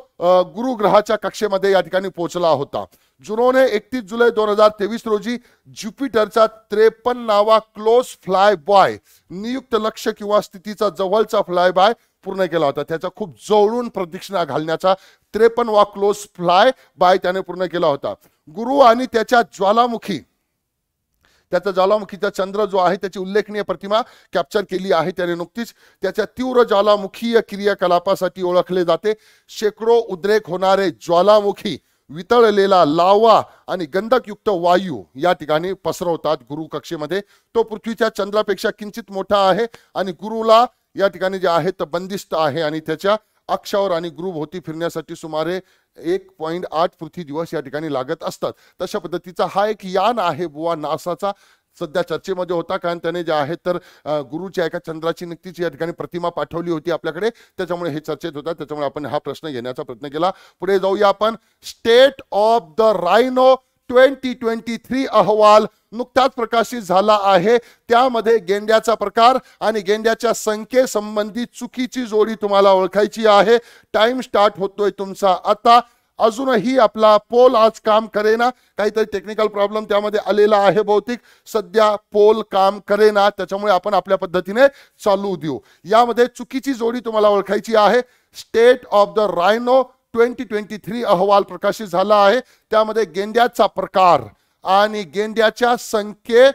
गुरुग्रहाच्या कक्षेमध्ये या ठिकाणी पोहोचला होता जुनोने एकतीस जुलै दोन हजार तेवीस रोजी ज्युपिटरचा त्रेपन्नावा क्लोज फ्लाय बॉय नियुक्त लक्ष किंवा स्थितीचा जवळचा फ्लाय बॉय पूर्ण केला होता त्याचा खूप जवळून प्रदक्षिणा घालण्याचा त्रेपन्नवा क्लोज फ्लाय बाय त्याने पूर्ण केला होता गुरु आणि त्याच्या ज्वालामुखी त्याचा ज्वालामुखीचा चंद्र जो आहे त्याची उल्लेखनीय प्रतिमा कॅप्चर केली आहे त्याने नुकतीच त्याच्या तीव्र ज्वालामुखीय क्रियाकलापासाठी ओळखले जाते शेकडो उद्रेक होणारे ज्वालामुखी वितळलेला लावा आणि गंधकयुक्त वायू या ठिकाणी पसरवतात गुरु कक्षेमध्ये तो पृथ्वीच्या चंद्रापेक्षा किंचित मोठा आहे आणि गुरुला या ठिकाणी जे आहे तर बंदिस्त आहे आणि त्याच्या अक्षावर आणि गुरुभोवती फिरण्यासाठी सुमारे एक पॉईंट आठ पृथ्वी दिवस या ठिकाणी लागत असतात तशा पद्धतीचा हा एक यान आहे बुवा नासाचा सध्या चर्चेमध्ये होता कारण त्याने जे आहे तर गुरुच्या एका चंद्राची नितीची या ठिकाणी प्रतिमा पाठवली होती आपल्याकडे त्याच्यामुळे हे चर्चेत होता त्याच्यामुळे आपण हा प्रश्न घेण्याचा प्रयत्न केला पुढे जाऊया आपण state of the rhino twenty twenty three अहवाल नुकताच प्रकाशित झाला आहे त्यामध्ये गेंड्याचा प्रकार आणि गेंड्याच्या संख्येसंबंधी चुकीची जोडी तुम्हाला ओळखायची आहे टाइम स्टार्ट होतोय तुमचा आता अजूनही आपला पोल आज काम करेना काहीतरी टेक्निकल प्रॉब्लेम त्यामध्ये आलेला आहे बहुतेक सध्या पोल काम करेना त्याच्यामुळे आपण आपल्या पद्धतीने चालू देऊ यामध्ये चुकीची जोडी तुम्हाला ओळखायची आहे state of the rhino twenty twenty three अहवाल प्रकाशित झाला आहे त्यामध्ये गेंड्याचा प्रकार आणि गेंड्याच्या संख्ये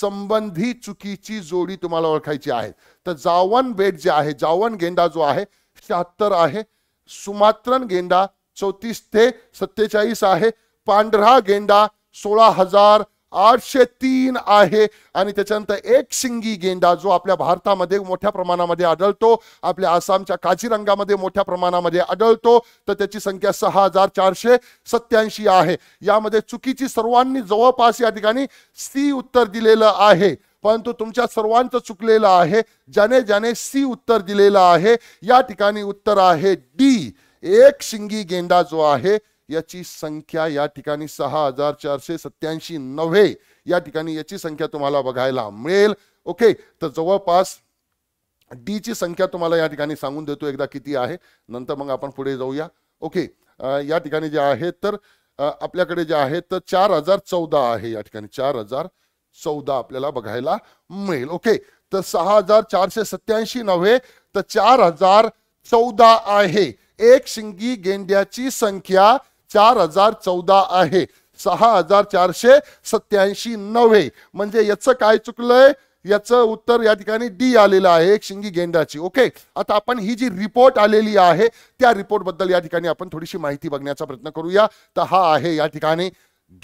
संबंधी चुकीची जोडी तुम्हाला ओळखायची आहे तर जावन बेट जे आहे जावन गेंडा जो आहे शहात्तर आहे सुमात्रन गेंडा चौतीस ते सत्तेचाळीस आहे पांढरा गेंडा सोळा हजार आठशे तीन आहे आणि त्याच्यानंतर एक शिंगी गेंडा जो आपल्या भारतामध्ये मोठ्या प्रमाणामध्ये आढळतो आपल्या आसामच्या काजीरंगामध्ये मोठ्या प्रमाणामध्ये आढळतो तर त्याची संख्या सहा हजार चारशे सत्याऐंशी आहे यामध्ये चुकीची सर्वांनी जवळपास या ठिकाणी सी उत्तर दिलेलं आहे परंतु तुमच्या सर्वांचं चुकलेलं आहे ज्याने ज्याने सी उत्तर दिलेलं आहे या ठिकाणी उत्तर आहे डी एक शिंगी गेंडा जो आहे याची संख्या या ठिकाणी सहा हजार चारशे सत्याऐंशी नव्हे या ठिकाणी याची संख्या तुम्हाला बघायला मिळेल ओके तर जवळपास डी ची संख्या तुम्हाला या ठिकाणी सांगून देतो एकदा किती आहे नंतर मग आपण पुढे जाऊया ओके या ठिकाणी जे आहे तर आपल्याकडे जे आहे तर चार हजार चौदा आहे या ठिकाणी चार हजार चौदा आपल्याला बघायला मिळेल ओके तर सहा हजार चारशे सत्याऐंशी नव्हे तर चार हजार चौदा आहे एक शिंगी गेंड्याची संख्या चार हजार चौदा आहे सहा हजार चारशे सत्याऐंशी नव्हे म्हणजे याचं काय चुकलंय याचं उत्तर या ठिकाणी डी आलेलं आहे एक शिंगी गेंड्याची ओके आता आपण ही जी रिपोर्ट आलेली आहे त्या रिपोर्ट बद्दल या ठिकाणी आपण थोडीशी माहिती बघण्याचा प्रयत्न करूया तर हा आहे या ठिकाणी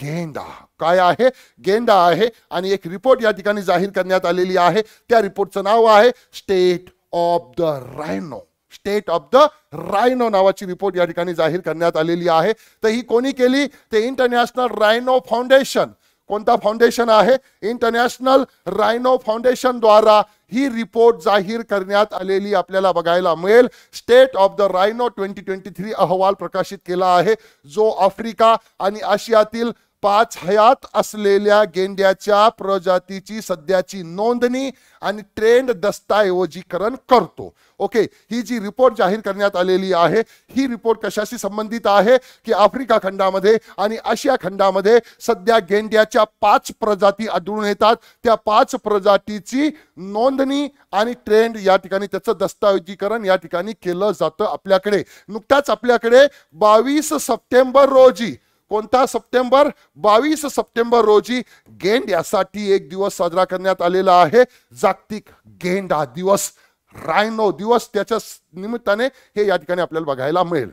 गेंडा काय आहे गेंडा आहे आणि एक रिपोर्ट या ठिकाणी जाहीर करण्यात आलेली आहे त्या रिपोर्टचं नाव आहे state of the rhino state of the rhino नावाची रिपोर्ट या ठिकाणी जाहीर करण्यात आलेली आहे तर ही कोणी केली ते इंटरनॅशनल रायनो फाउंडेशन कोणता फाउंडेशन आहे इंटरनॅशनल रायनो फाउंडेशन द्वारा ही रिपोर्ट जाहीर करण्यात आलेली आपल्याला बघायला मिळेल state of the rhino twenty twenty three अहवाल प्रकाशित केला आहे जो आफ्रिका आणि आशियातील पाच हयात असलेल्या गेंड्याच्या प्रजातीची सध्याची नोंदणी आणि ट्रेंड दस्ताऐवजीकरण करतो ओके ही जी रिपोर्ट जाहीर करण्यात आलेली आहे ही रिपोर्ट कशाशी संबंधित आहे की आफ्रिका खंडामध्ये आणि आशिया खंडामध्ये सध्या गेंड्याच्या पाच प्रजाती आढळून येतात त्या पाच प्रजातीची नोंदणी आणि ट्रेंड या ठिकाणी त्याचं दस्ताऐवजीकरण या ठिकाणी केलं जातं आपल्याकडे नुकत्याच आपल्याकडे बावीस सप्टेंबर रोजी कोणता सप्टेंबर बावीस सप्टेंबर रोजी गेंड यासाठी एक दिवस साजरा करण्यात आलेला आहे जागतिक गेंडा दिवस रायनो दिवस त्याच्या निमित्ताने हे या ठिकाणी आपल्याला बघायला मिळेल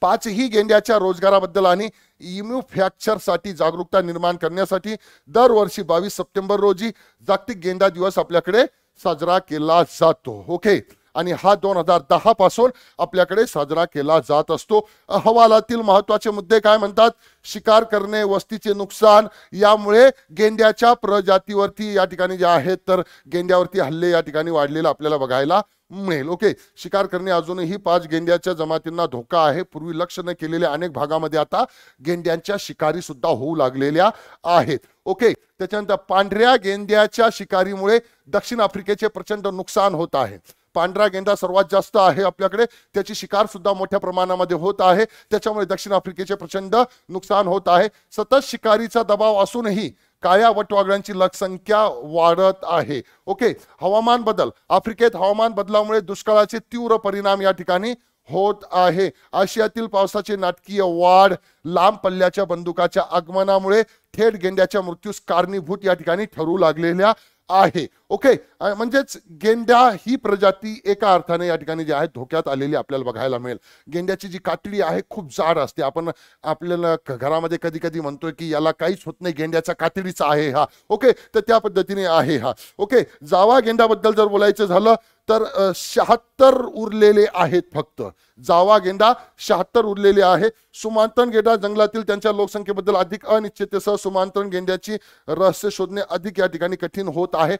पाचही गेंड्याच्या रोजगाराबद्दल आणि इम्युफॅक्चरसाठी जागरूकता निर्माण करण्यासाठी दरवर्षी बावीस सप्टेंबर रोजी जागतिक गेंडा दिवस आपल्याकडे साजरा केला जातो ओके आणि हा दोन हजार दहा पासून आपल्याकडे साजरा केला जात असतो अहवालातील महत्वाचे मुद्दे काय म्हणतात शिकार करणे वस्तीचे नुकसान यामुळे गेंड्याच्या प्रजातीवरती या ठिकाणी जे आहेत तर गेंड्यावरती हल्ले या ठिकाणी वाढलेला आपल्याला बघायला मिळेल ओके शिकार करणे अजूनही पाच गेंड्याच्या जमातींना धोका आहे पूर्वी लक्ष न केलेल्या अनेक भागामध्ये आता गेंड्यांच्या शिकारी सुद्धा होऊ लागलेल्या आहेत ओके त्याच्यानंतर पांढऱ्या गेंड्याच्या शिकारीमुळे दक्षिण आफ्रिकेचे प्रचंड नुकसान होत आहे पांढरा गेंदा सर्वात जास्त आहे आपल्याकडे त्याची शिकार सुद्धा मोठ्या प्रमाणामध्ये होत आहे त्याच्यामुळे दक्षिण आफ्रिकेचे प्रचंड नुकसान होत आहे सतत शिकारीचा दबाव असूनही काळ्या वटवागळ्यांची लोकसंख्या वाढत आहे ओके हवामान बदल आफ्रिकेत हवामान बदलामुळे दुष्काळाचे तीव्र परिणाम या ठिकाणी होत आहे आशियातील पावसाचे नाटकीय वाढ लांब पल्ल्याच्या बंदुकाच्या आगमनामुळे थेट गेंड्याच्या मृत्यूस कारणीभूत या ठिकाणी ठरू लागलेल्या आहे ओके म्हणजेच गेंड्या ही प्रजाती एका अर्थाने या ठिकाणी जी आहे धोक्यात आलेली आपल्याला बघायला मिळेल गेंड्याची जी कातडी आहे खूप जाड असते आपण आपल्याला घरामध्ये कधी कधी म्हणतोय की याला काहीच होत नाही गेंड्याचा कातडीचा आहे हा ओके तर त्या पद्धतीने आहे हा ओके जावा गेंड्याबद्दल जर बोलायचं झालं तर शहात्तर उरलेले आहेत फक्त जावा गेंडा शहात्तर उरलेले आहे सुमांतरण गेंडा जंगलातील त्यांच्या लोकसंख्येबद्दल अधिक अनिश्चिततेसह सुमांतरण गेंड्याची रहस्य शोधणे अधिक या ठिकाणी कठीण होत आहे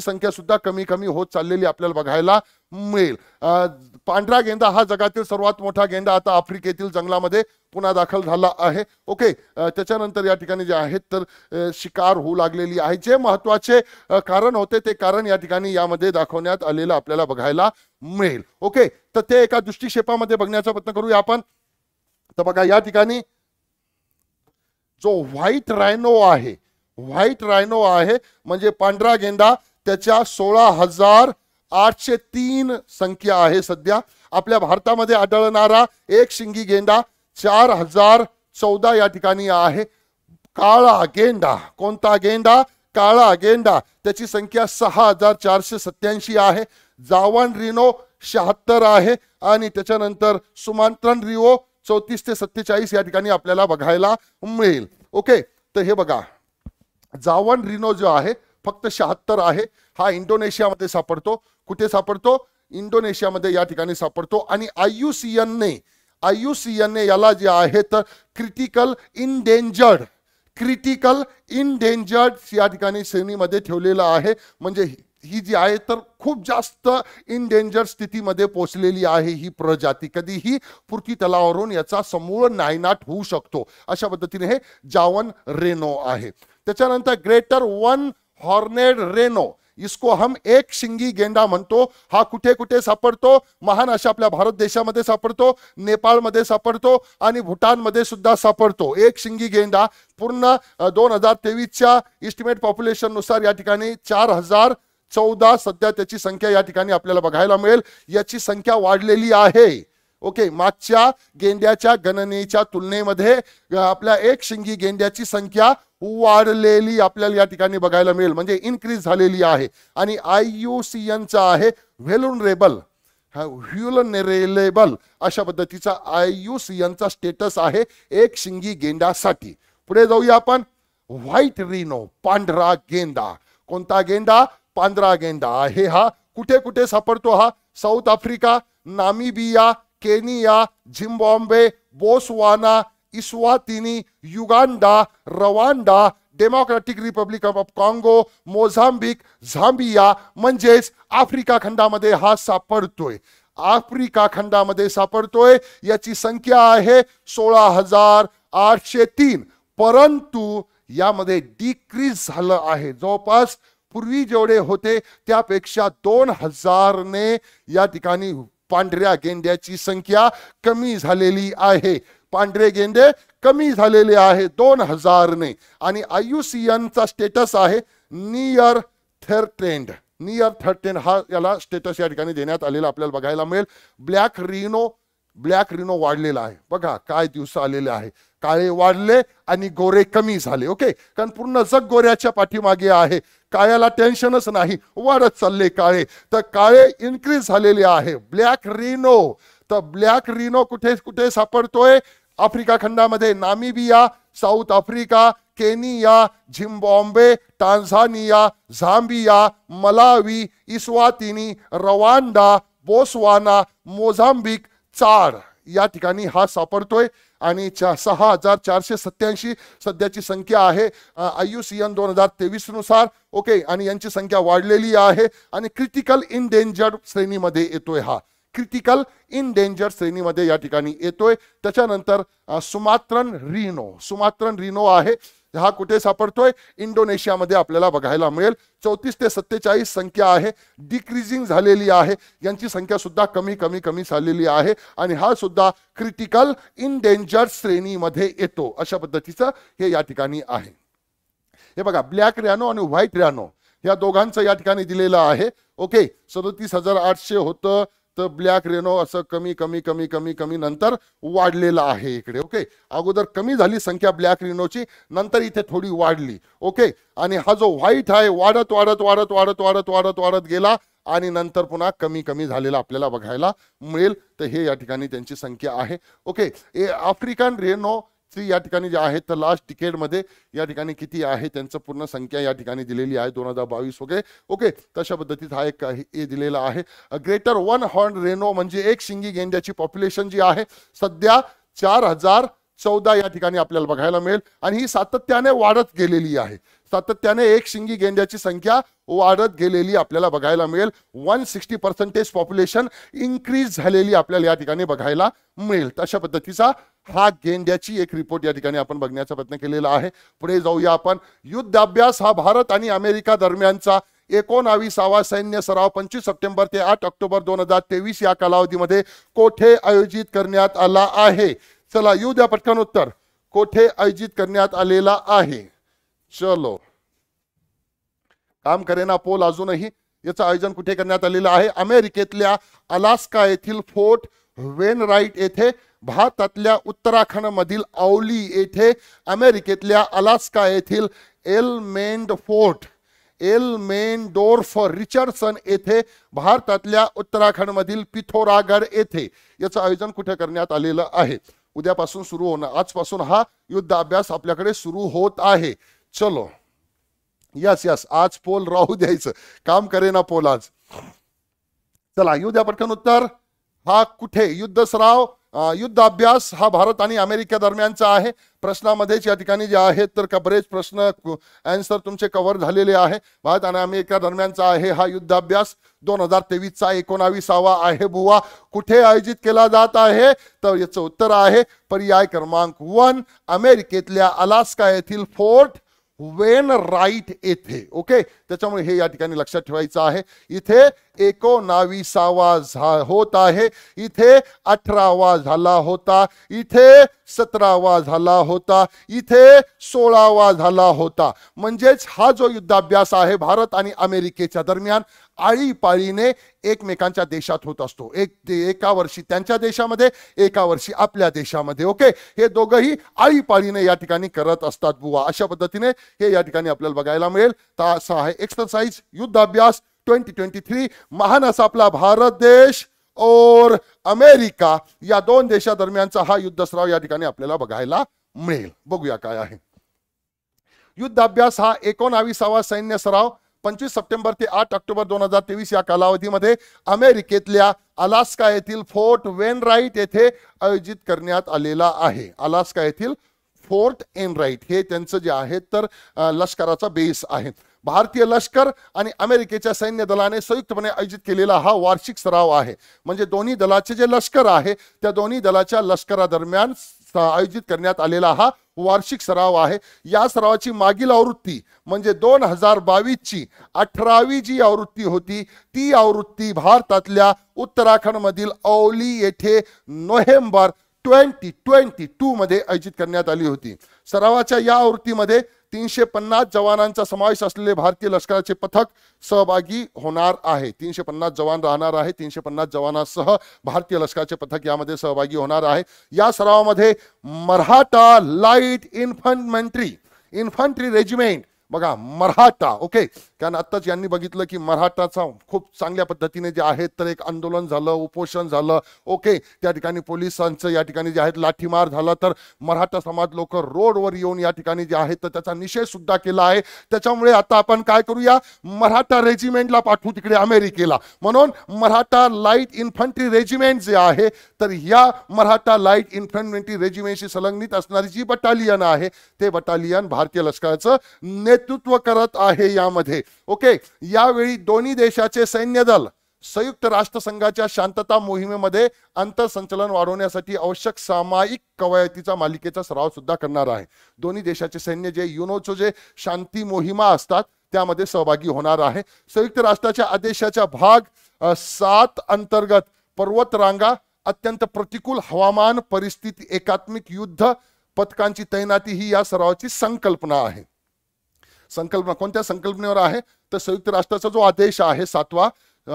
संख्या सुद्धा कमी कमी होत चाललेली आपल्याला बघायला मिळेल पांढरा गेंदा हा जगातील सर्वात मोठा गेंदा आता आफ्रिकेतील जंगलामध्ये पुन्हा दाखल झाला आहे ओके त्याच्यानंतर या ठिकाणी जे आहेत तर शिकार होऊ लागलेली आहे जे महत्वाचे कारण होते ते कारण या ठिकाणी यामध्ये दाखवण्यात आलेलं आपल्याला बघायला मिळेल ओके तर ते एका दृष्टिक्षेपामध्ये बघण्याचा प्रयत्न करूया आपण तर बघा या ठिकाणी जो व्हाईट रायनो आहे व्हाईट रायनो आहे म्हणजे पांढरा गेंदा त्याच्या सोळा हजार आठशे तीन संख्या आहे सध्या आपल्या भारतामध्ये आढळणारा एक शिंगी गेंडा चार हजार चौदा या ठिकाणी आहे काळा गेंडा कोणता गेंडा काळा गेंडा त्याची संख्या सहा हजार चारशे सत्याऐंशी आहे जावन रिनो शहात्तर आहे आणि त्याच्यानंतर सुमांत्रन रिओ चौतीस ते सत्तेचाळीस या ठिकाणी आपल्याला बघायला मिळेल ओके तर हे बघा जावन रिनो जो आहे फक्त शहात्तर आहे हा इंडोनेशियामध्ये सापडतो कुठे सापडतो इंडोनेशियामध्ये या ठिकाणी सापडतो आणि सी एनने याला जे आहेत क्रिटिकल इनडेंजर्ड क्रिटिकल इनडेंजर्ड या ठिकाणी श्रेणीमध्ये ठेवलेलं आहे म्हणजे ही जी आहे तर खूप जास्त इनडेंजर स्थितीमध्ये पोचलेली आहे ही प्रजाती कधीही पृथ्वी तलावरून याचा समूळ नायनाट होऊ शकतो अशा पद्धतीने हे जावन रेनो आहे त्याच्यानंतर ग्रेटर वन हॉर्नेड रेनो इसको हम एक शिंगी गेंडा म्हणतो हा कुठे कुठे सापडतो महान अशा आपल्या भारत देशामध्ये सापडतो नेपाळमध्ये सापडतो आणि भूटानमध्ये सुद्धा सापडतो एक शिंगी गेंडा पूर्ण दोन हजार तेवीसच्या इस्टिमेट पॉप्युलेशननुसार या ठिकाणी चार हजार चौदा सध्या त्याची संख्या या ठिकाणी आपल्याला बघायला मिळेल याची संख्या वाढलेली आहे ओके मागच्या गेंड्याच्या गणनेच्या तुलनेमध्ये आपल्या एक शिंगी गेंड्याची संख्या वाढलेली आपल्याला या ठिकाणी बघायला मिळेल म्हणजे इन्क्रीज झालेली आहे आणि आय यू सी एनचा आहे व्हेलुनरेबल ह्युलनरेलेबल अशा पद्धतीचा आय यू सी एनचा स्टेटस आहे एक शिंगी गेंडासाठी पुढे जाऊया आपण व्हाईट रिनो पांढरा गेंडा कोणता गेंडा पांढरा गेंडा आहे हा कुठे कुठे सापडतो हा South Africa Namibia Kenya Zimbabwe Botswana Eswatini Uganda Rwanda Democratic Republic of Congo Mozambique Zambia म्हणजेच आफ्रिका खंडामध्ये हा सापडतोय आफ्रिका खंडामध्ये सापडतोय याची संख्या आहे सोळा हजार आठशे तीन परंतु यामध्ये डिक्रीज झालं आहे जवळपास पूर्वी जेवढे होते त्यापेक्षा दोन हजारने या ठिकाणी पांढऱ्या गेंड्याची संख्या कमी झालेली आहे पांढरे गेंडे कमी झालेले आहे दोन हजारने आणि आयुसीएनचा स्टेटस आहे नियर थर्टेंड नियर थर्टेंड हा याला स्टेटस या ठिकाणी देण्यात आलेला आपल्याला बघायला मिळेल ब्लॅक रिनो ब्लॅक रिनो वाढलेला आहे बघा काय दिवस आलेले आहे काळे वाढले आणि गोरे कमी झाले ओके कारण पूर्ण जग गोऱ्याच्या पाठीमागे आहे काळ्याला टेन्शनच नाही वाढत चालले काळे तर काळे इन्क्रीज झालेले आहे ब्लॅक रिनो तर ब्लॅक रिनो कुठे कुठे सापडतोय आफ्रिका खंडामध्ये Namibia South Africa Kenya Zimbabwe Tanzania Zambia Malawi Eswatini Rwanda Botswana Mozambique चार या ठिकाणी हा सापडतोय आणि चा सहा हजार चारशे सत्याऐंशी सध्याची संख्या आहे आयु सी एन दोन हजार तेवीसनुसार ओके आणि यांची संख्या वाढलेली आहे आणि क्रिटिकल इन डेंजर श्रेणीमध्ये येतोय हा क्रिटिकल इन डेंजर श्रेणीमध्ये या ठिकाणी येतोय त्याच्यानंतर सुमात्रन रिनो सुमात्रन रिनो आहे हा कुठे सापडतोय इंडोनेशियामध्ये आपल्याला बघायला मिळेल चौतीस ते सत्तेचाळीस संख्या आहे डिक्रीजिंग झालेली आहे यांची संख्या सुद्धा कमी कमी कमी झालेली आहे आणि हा सुद्धा क्रिटिकल इन श्रेणीमध्ये येतो अशा पद्धतीचं हे या ठिकाणी आहे हे बघा ब्लॅक रॅनो आणि व्हाईट रॅनो या दोघांचं या ठिकाणी दिलेलं आहे ओके सदोतीस हजार आठशे होतं तर ब्लॅक रेनो असं कमी कमी कमी कमी कमी नंतर वाढलेलं आहे इकडे ओके अगोदर कमी झाली संख्या ब्लॅक रेनोची नंतर इथे थोडी वाढली ओके आणि हा जो व्हाईट आहे वाढत वाढत वाढत वाढत वाढत वाढत वाढत गेला आणि नंतर पुन्हा कमी कमी झालेला आपल्याला बघायला मिळेल तर हे या ठिकाणी त्यांची संख्या आहे ओके ए आफ्रिकन रेनो सी या ठिकाणी जे आहेत तर लास्ट डिकेडमध्ये या ठिकाणी किती आहे त्यांचं पूर्ण संख्या या ठिकाणी दिलेली आहे दोन हजार बावीस वगैरे ओके तशा पद्धतीत हा एक दिलेला आहे ग्रेटर वन हॉर्न रेनो म्हणजे एक शिंगी गेंड्याची पॉप्युलेशन जी आहे सध्या चार हजार चौदा या ठिकाणी आपल्याला बघायला मिळेल आणि ही सातत्याने वाढत गेलेली आहे सातत्याने एक शिंगी गेंड्याची संख्या वाढत गेलेली आपल्याला बघायला मिळेल one sixty percentage population increase झालेली आपल्याला या ठिकाणी बघायला मिळेल तशा पद्धतीचा हा गेंड्याची एक रिपोर्ट या ठिकाणी आपण बघण्याचा प्रयत्न केलेला आहे पुढे जाऊया आपण युद्धाभ्यास हा भारत आणि अमेरिका दरम्यानचा एकोणावीसावा सैन्य सराव पंचवीस सप्टेंबर ते आठ ऑक्टोबर दोन हजार तेवीस या कालावधीमध्ये कोठे आयोजित करण्यात आला आहे चला युद्ध द्या पटकन उत्तर कोठे आयोजित करण्यात आलेला आहे चलो काम करेना पोल अजूनही याचं आयोजन कुठे करण्यात आलेलं आहे अमेरिकेतल्या अलास्का येथील फोर्ट राईट येथे भारतातल्या उत्तराखंड मधील औली येथे अमेरिकेतल्या अलास्का येथील एल मेंड फोर्ट एल फॉर रिचर्डसन येथे भारतातल्या उत्तराखंडमधील पिथोरागड येथे याचं आयोजन कुठे करण्यात आलेलं आहे उद्यापासून सुरू होणं आजपासून हा युद्ध अभ्यास आपल्याकडे सुरू होत आहे चलो यस यस आज पोल राहू द्यायचं काम करे ना पोल आज चला येऊ द्या उत्तर हा कुठे युद्ध सराव युद्धाभ्यास हा भारत आणि अमेरिके दरम्यानचा आहे प्रश्नामध्येच या ठिकाणी जे आहेत तर बरेच प्रश्न अँसर तुमचे कव्हर झालेले आहे भारत आणि अमेरिका दरम्यानचा आहे हा युद्धाभ्यास दोन हजार तेवीसचा एकोणावीसावा आहे बुवा कुठे आयोजित केला जात आहे तर याचं उत्तर आहे पर्याय क्रमांक वन अमेरिकेतल्या अलास्का येथील फोर्ट वेन राईट येथे ओके त्याच्यामुळे हे या ठिकाणी लक्षात ठेवायचं आहे इथे एकोणावीसावा झा होत आहे इथे अठरावा झाला होता इथे सतरावा झाला होता इथे सोळावा झाला होता म्हणजेच हा जो युद्धाभ्यास आहे भारत आणि अमेरिकेच्या दरम्यान आळीपाळीने एकमेकांच्या देशात होत असतो एक एका वर्षी त्यांच्या देशामध्ये एका वर्षी आपल्या देशामध्ये ओके हे दोघंही आळीपाळीने या ठिकाणी करत असतात बुवा अशा पद्धतीने हे या ठिकाणी आपल्याला बघायला मिळेल तर असा आहे एक्सरसाइज युद्धाभ्यास ट्वेंटी ट्वेंटी थ्री महान असा आपला भारत देश और अमेरिका या दोन देशादरम्यानचा हा युद्ध सराव या ठिकाणी आपल्याला बघायला मिळेल बघूया काय आहे युद्धाभ्यास हा एकोणावीसावा सैन्य सराव पंचवीस सप्टेंबर ते आठ ऑक्टोबर दोन हजार तेवीस या कालावधीमध्ये अमेरिकेतल्या अलास्का येथील फोर्ट वेनराईट येथे आयोजित करण्यात आलेला आहे अलास्का येथील फोर्ट एनराईट हे त्यांचं जे आहे तर लष्कराचा बेस आहे भारतीय लष्कर आणि अमेरिकेच्या सैन्य दलाने संयुक्तपणे आयोजित केलेला हा वार्षिक सराव आहे म्हणजे दोन्ही दलाचे जे लष्कर आहे त्या दोन्ही दलाच्या लष्करादरम्यान आयोजित करण्यात आलेला हा वार्षिक सराव आहे या सरावाची मागील आवृत्ती म्हणजे दोन हजार बावीसची अठरावी जी आवृत्ती होती ती आवृत्ती भारतातल्या उत्तराखंडमधील औली येथे नोव्हेंबर ट्वेंटी ट्वेंटी टू मध्ये आयोजित करण्यात आली होती सरावाच्या या आवृत्तीमध्ये तीनशे पन्नास जवानांचा समावेश असलेले भारतीय लष्कराचे पथक सहभागी होणार आहे तीनशे पन्नास जवान राहणार आहे तीनशे पन्नास जवानांसह भारतीय लष्कराचे पथक यामध्ये सहभागी होणार आहे या सरावामध्ये Maratha light infantry infantry regiment बघा मराठा ओके कारण आत्ताच यांनी बघितलं की मराठाचा खूप चांगल्या पद्धतीने जे आहेत तर एक आंदोलन झालं उपोषण झालं ओके त्या ठिकाणी पोलिसांचं या ठिकाणी जे आहेत लाठीमार झाला तर मराठा समाज लोक रोडवर येऊन या ठिकाणी जे आहेत तर त्याचा निषेध सुद्धा केला आहे त्याच्यामुळे आता आपण काय करूया मराठा रेजिमेंटला पाठवू तिकडे अमेरिकेला म्हणून मराठा लाईट इन्फंट्री रेजिमेंट जे आहे तर या मराठा लाईट इन्फंट्री रेजिमेंटशी संलग्नित असणारी जी बटालियन आहे ते बटालियन भारतीय लष्कराचं नेत नेतृत्व करत आहे यामध्ये ओके यावेळी दोन्ही देशाचे सैन्य दल संयुक्त राष्ट्रसंघाच्या शांतता मोहिमेमध्ये अंतरसंचलन वाढवण्यासाठी आवश्यक सामायिक कवायतीचा मालिकेचा सराव सुद्धा करणार आहे दोन्ही देशाचे सैन्य जे युनोचो जे शांती मोहिमा असतात त्यामध्ये सहभागी होणार आहे संयुक्त राष्ट्राच्या आदेशाचा भाग सात अंतर्गत पर्वत रांगा अत्यंत प्रतिकूल हवामान परिस्थिती एकात्मिक युद्ध पथकांची तैनाती ही या सरावाची संकल्पना आहे संकल्पना कोणत्या संकल्पनेवर आहे तर संयुक्त राष्ट्राचा जो आदेश आहे सातवा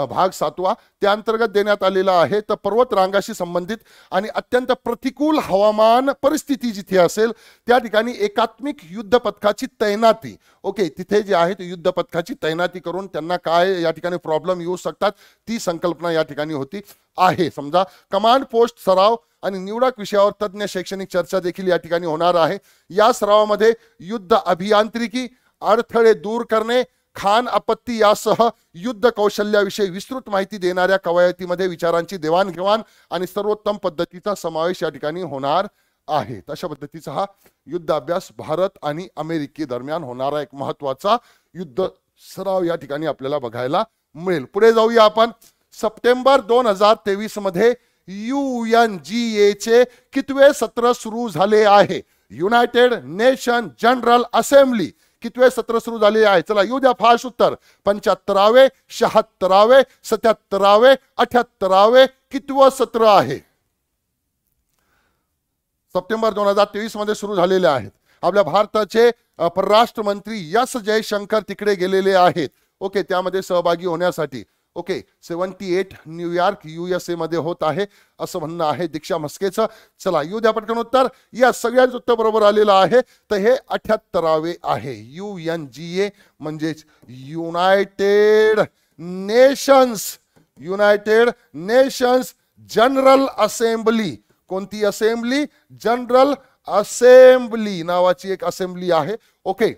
भाग सातवा त्या अंतर्गत देण्यात आलेला आहे तर पर्वत रांगाशी संबंधित आणि अत्यंत प्रतिकूल हवामान परिस्थिती जिथे असेल त्या ठिकाणी एकात्मिक युद्ध पथकाची तैनाती ओके तिथे जे आहे ते युद्ध पथकाची तैनाती करून त्यांना काय या ठिकाणी प्रॉब्लेम येऊ शकतात ती संकल्पना या ठिकाणी होती आहे समजा कमांड पोस्ट सराव आणि निवडक विषयावर तज्ज्ञ शैक्षणिक चर्चा देखील या ठिकाणी होणार आहे या सरावामध्ये युद्ध अभियांत्रिकी अडथळे दूर करणे खान आपत्ती यासह युद्ध कौशल्याविषयी विस्तृत माहिती देणाऱ्या कवायतीमध्ये विचारांची देवाणघेवाण आणि सर्वोत्तम पद्धतीचा समावेश या ठिकाणी होणार आहे अशा पद्धतीचा हा युद्ध अभ्यास भारत आणि अमेरिके दरम्यान होणारा एक महत्वाचा युद्ध सराव या ठिकाणी आपल्याला बघायला मिळेल पुढे जाऊया आपण सप्टेंबर दोन हजार तेवीस मध्ये यू एन जी ए चे कितवे सत्र सुरू झाले आहे युनायटेड नेशन जनरल असेंब्ली किती वेळ सत्र सुरू झाले आहे चला येऊ द्या फास्ट उत्तर पंच्याहत्तरावे शहात्तरावे सत्याहत्तरावे अठ्याहत्तरावे कितवं सत्र आहे सप्टेंबर दोन हजार तेवीस मध्ये सुरू झालेले आहेत आपल्या भारताचे परराष्ट्र मंत्री एस जयशंकर तिकडे गेलेले आहेत ओके त्यामध्ये सहभागी होण्यासाठी okay seventy eight New York USA मध्ये होत आहे असं म्हणणं आहे दीक्षा म्हस्केचं चला येऊ द्या पटकन उत्तर या सगळ्यांच उत्तर बरोबर आलेलं आहे तर हे अठ्याहत्तरावे आहे यू एन जी ए म्हणजेच United Nations United Nations general assembly कोणती असेंब्ली जनरल असेंब्ली नावाची एक असेंब्ली आहे ओके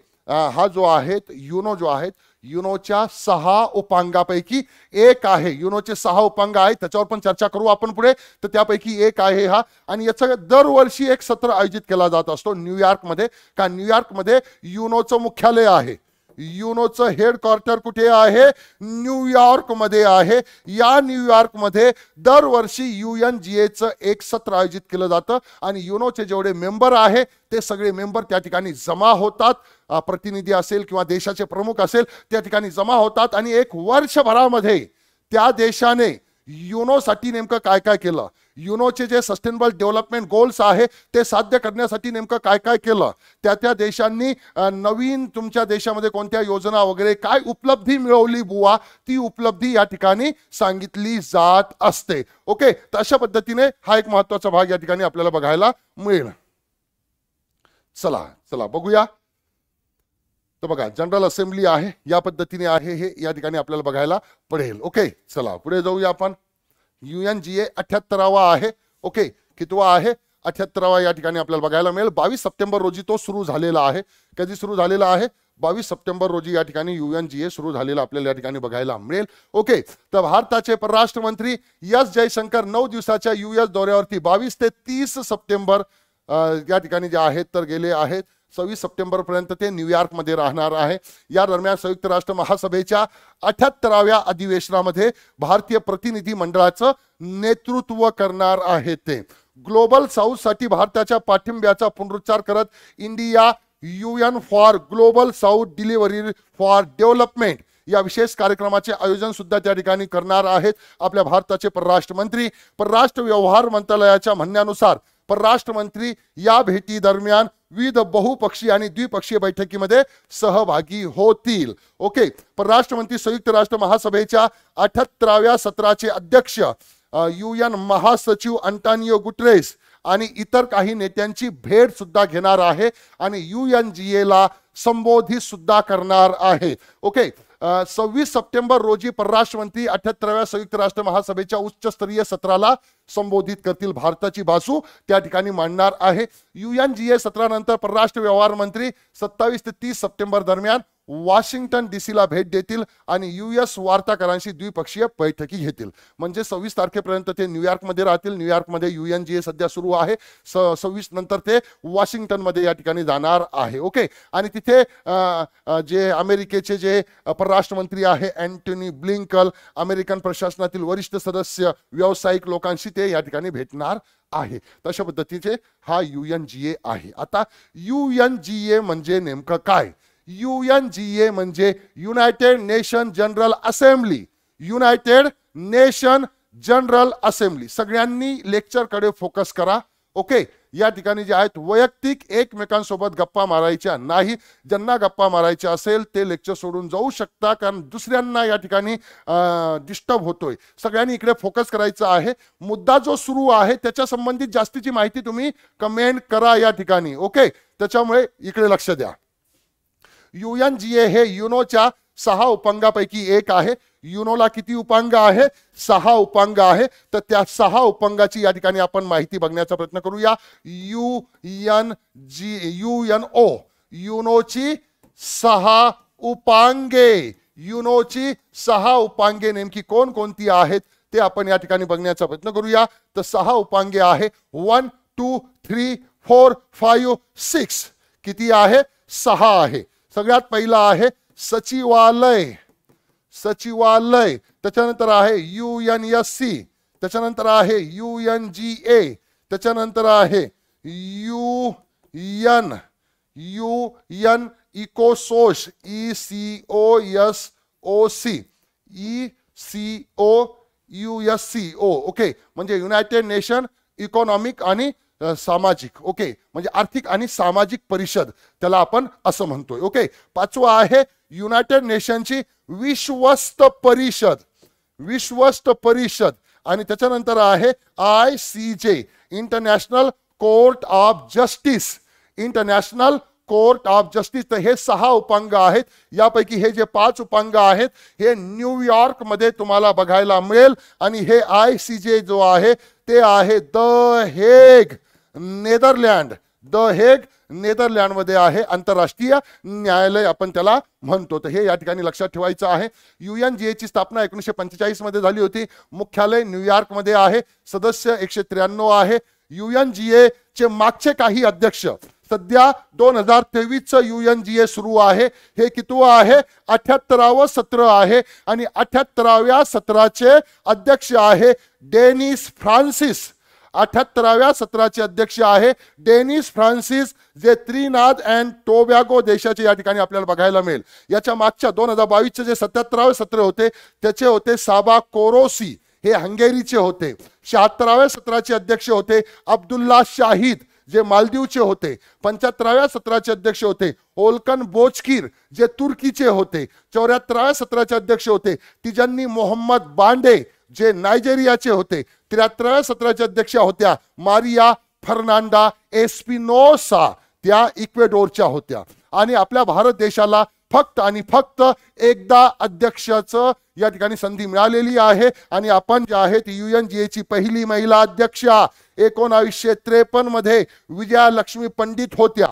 हा जो आहे युनो जो आहेत युनोच्या सहा उपांगापैकी एक आहे युनोचे सहा उपांग आहे त्याच्यावर पण चर्चा करू आपण पुढे तर त्यापैकी एक आहे हा आणि याचा दरवर्षी एक सत्र आयोजित केला जात असतो न्यूयॉर्कमध्ये का न्यूयॉर्कमध्ये युनोचं मुख्यालय आहे युनोचं हेड क्वार्टर कुठे आहे न्यूयॉर्क आहे या न्यूयॉर्क दरवर्षी यू एन जी एचं एक सत्र आयोजित केलं जातं आणि युनोचे जेवढे मेंबर आहे ते सगळे मेंबर त्या ठिकाणी जमा होतात प्रतिनिधी असेल किंवा देशाचे प्रमुख असेल त्या ठिकाणी जमा होतात आणि एक वर्षभरामध्ये त्या देशाने युनोसाठी नेमकं काय काय केलं युनोचे जे सस्टेनेबल डेव्हलपमेंट गोल्स आहे ते साध्य करण्यासाठी नेमकं काय काय केलं त्या त्या देशांनी नवीन तुमच्या देशामध्ये कोणत्या योजना वगैरे काय उपलब्धी मिळवली बुवा ती उपलब्धी या ठिकाणी सांगितली जात असते ओके तर अशा पद्धतीने हा एक महत्वाचा भाग या ठिकाणी आपल्याला बघायला मिळेल चला चला बघूया तर बघा जनरल असेंब्ली आहे या पद्धतीने आहे हे या ठिकाणी आपल्याला बघायला पडेल ओके चला पुढे जाऊया आपण यू एन जी ए अठ्याहत्तरावा आहे ओके कितवा आहे अठ्याहत्तरावा या ठिकाणी आपल्याला बघायला मिळेल बावीस सप्टेंबर रोजी तो सुरू झालेला आहे कधी सुरू झालेला आहे बावीस सप्टेंबर रोजी या ठिकाणी यू एन जी ए सुरू झालेला आपल्याला या ठिकाणी बघायला मिळेल ओके तर भारताचे परराष्ट्र मंत्री एस जयशंकर नऊ दिवसाच्या यू दौऱ्यावरती बावीस ते तीस सप्टेंबर या ठिकाणी जे आहेत तर गेले आहेत सव्वीस सप्टेंबरपर्यंत ते न्यूयॉर्कमध्ये राहणार आहे या दरम्यान संयुक्त राष्ट्र महासभेच्या अठ्याहत्तराव्या अधिवेशनामध्ये भारतीय प्रतिनिधी मंडळाचं नेतृत्व करणार आहे ते ग्लोबल साऊथसाठी भारताच्या पाठिंब्याचा पुनरुच्चार करत India U N for global South delivery for development या विशेष कार्यक्रमाचे आयोजन सुद्धा त्या ठिकाणी करणार आहेत आपल्या भारताचे परराष्ट्र मंत्री परराष्ट्र व्यवहार मंत्रालयाच्या म्हणण्यानुसार परराष्ट्र मंत्री या भेटी दरम्यान विविध बहुपक्षीय आणि द्विपक्षीय बैठकीमध्ये सहभागी होतील ओके परराष्ट्रमंत्री संयुक्त राष्ट्र महासभेच्या अठ्याहत्तराव्या सत्राचे अध्यक्ष यू एन महासचिव अंटानियो गुटरेस आणि इतर काही नेत्यांची भेट सुद्धा घेणार आहे आणि यू एन जी एला संबोधित सुद्धा करणार आहे ओके सव्वीस सप्टेंबर रोजी परराष्ट्र मंत्री अठ्याहत्तराव्या संयुक्त राष्ट्र महासभेच्या उच्चस्तरीय सत्राला संबोधित करतील भारताची भासू त्या ठिकाणी मांडणार आहे यू एन जी ए सत्रानंतर परराष्ट्र व्यवहार मंत्री सत्तावीस ते तीस सप्टेंबर दरम्यान वॉशिंग्टन डीसीला भेट देतील आणि एस वार्ताकरांशी द्विपक्षीय बैठकी घेतील म्हणजे सव्वीस तारखेपर्यंत ते न्यूयॉर्कमध्ये राहतील न्यूयॉर्कमध्ये एन जी ए सध्या सुरू आहे स सव्वीस नंतर ते वॉशिंग्टनमध्ये या ठिकाणी जाणार आहे ओके आणि तिथे जे अमेरिकेचे जे परराष्ट्र मंत्री आहे अँटनी ब्लिंकल अमेरिकन प्रशासनातील वरिष्ठ सदस्य व्यावसायिक लोकांशी ते या ठिकाणी भेटणार आहे तशा पद्धतीचे हा यू एन जी ए आहे आता यू एन जी ए म्हणजे नेमकं काय यू एन जी ए म्हणजे United Nation general assembly United Nation general assembly सगळ्यांनी लेक्चरकडे फोकस करा ओके या ठिकाणी जे आहेत वैयक्तिक एकमेकांसोबत गप्पा मारायच्या नाही ज्यांना गप्पा मारायच्या असेल ते लेक्चर सोडून जाऊ शकता कारण दुसऱ्यांना या ठिकाणी डिस्टर्ब होतोय सगळ्यांनी इकडे फोकस करायचा आहे मुद्दा जो सुरू आहे त्याच्या संबंधित जास्तीची माहिती तुम्ही कमेंट करा या ठिकाणी ओके त्याच्यामुळे इकडे लक्ष द्या ए हे युनोच्या सहा उपंगापैकी एक आहे युनोला किती उपांग आहे सहा उपांग आहे तर त्या सहा उपांगाची या ठिकाणी आपण माहिती बघण्याचा प्रयत्न करूया U N G U N O युनोची सहा उपांगे युनोची सहा उपांगे नेमकी कोण कोणती आहेत ते आपण या ठिकाणी बघण्याचा प्रयत्न करूया तर सहा उपांगे आहे one two three four five six किती आहे सहा आहे सगळ्यात पहिला आहे सचिवालय सचिवालय त्याच्यानंतर आहे यू एन एस सी त्याच्यानंतर आहे यू एन जी ए त्याच्यानंतर आहे U N U N ECOSOC E C O S O C E C O U S C O okay म्हणजे युनायटेड नेशन इकॉनॉमिक आणि सामाजिक ओके म्हणजे आर्थिक आणि सामाजिक परिषद त्याला आपण असं म्हणतोय ओके पाचवा आहे युनायटेड नेशनची विश्वस्त परिषद विश्वस्त परिषद आणि त्याच्यानंतर आहे I C J international court of justice international court of justice तर हे सहा उपांग आहेत यापैकी हे जे पाच उपांग आहेत हे न्यूयॉर्क मध्ये तुम्हाला बघायला मिळेल आणि हे आय सी जे जो आहे ते आहे the Hague Netherlands the Hague मध्ये आहे आंतरराष्ट्रीय न्यायालय आपण त्याला म्हणतो तर हे या ठिकाणी लक्षात ठेवायचं आहे एन जी एची स्थापना एकोणीसशे मध्ये झाली होती मुख्यालय न्यूयॉर्कमध्ये आहे सदस्य एकशे त्र्याण्णव आहे एन जी ए चे मागचे काही अध्यक्ष सध्या दोन हजार तेवीसचं यू एन जी ए सुरू आहे हे कितवं आहे अठ्याहत्तरावं सत्र आहे आणि अठ्याहत्तराव्या सत्राचे अध्यक्ष आहे डेनिस फ्रान्सिस अठ्याहत्तराव्या सत्राचे अध्यक्ष आहे डेनिस फ्रान्सिस जे त्रिनाद अँड टोबॅगो देशाचे या ठिकाणी आपल्याला बघायला मिळेल याच्या मागच्या दोन हजार बावीसचे जे सत्याहत्तरावे सत्र होते त्याचे होते साबा कोरोसी हे हंगेरीचे होते शहात्तराव्या सत्राचे अध्यक्ष होते अब्दुल्ला शाहिद जे मालदीवचे होते पंच्याहत्तराव्या सत्राचे अध्यक्ष होते ओल्कन बोचकीर जे तुर्कीचे होते चौऱ्याहत्तराव्या सत्राचे अध्यक्ष होते तिजांनी मोहम्मद बांडे जे नायजेरियाचे होते त्र्याहत्तराव्या सत्राच्या अध्यक्षा होत्या मारिया फर्नांडा एस्पिनोसा त्या इक्वेडोरच्या होत्या आणि आपल्या भारत देशाला फक्त आणि फक्त एकदा अध्यक्षाचं या ठिकाणी संधी मिळालेली आहे आणि आपण जे आहे ती एन जी एची पहिली महिला अध्यक्षा एकोणावीसशे त्रेपन्न मध्ये विजयालक्ष्मी पंडित होत्या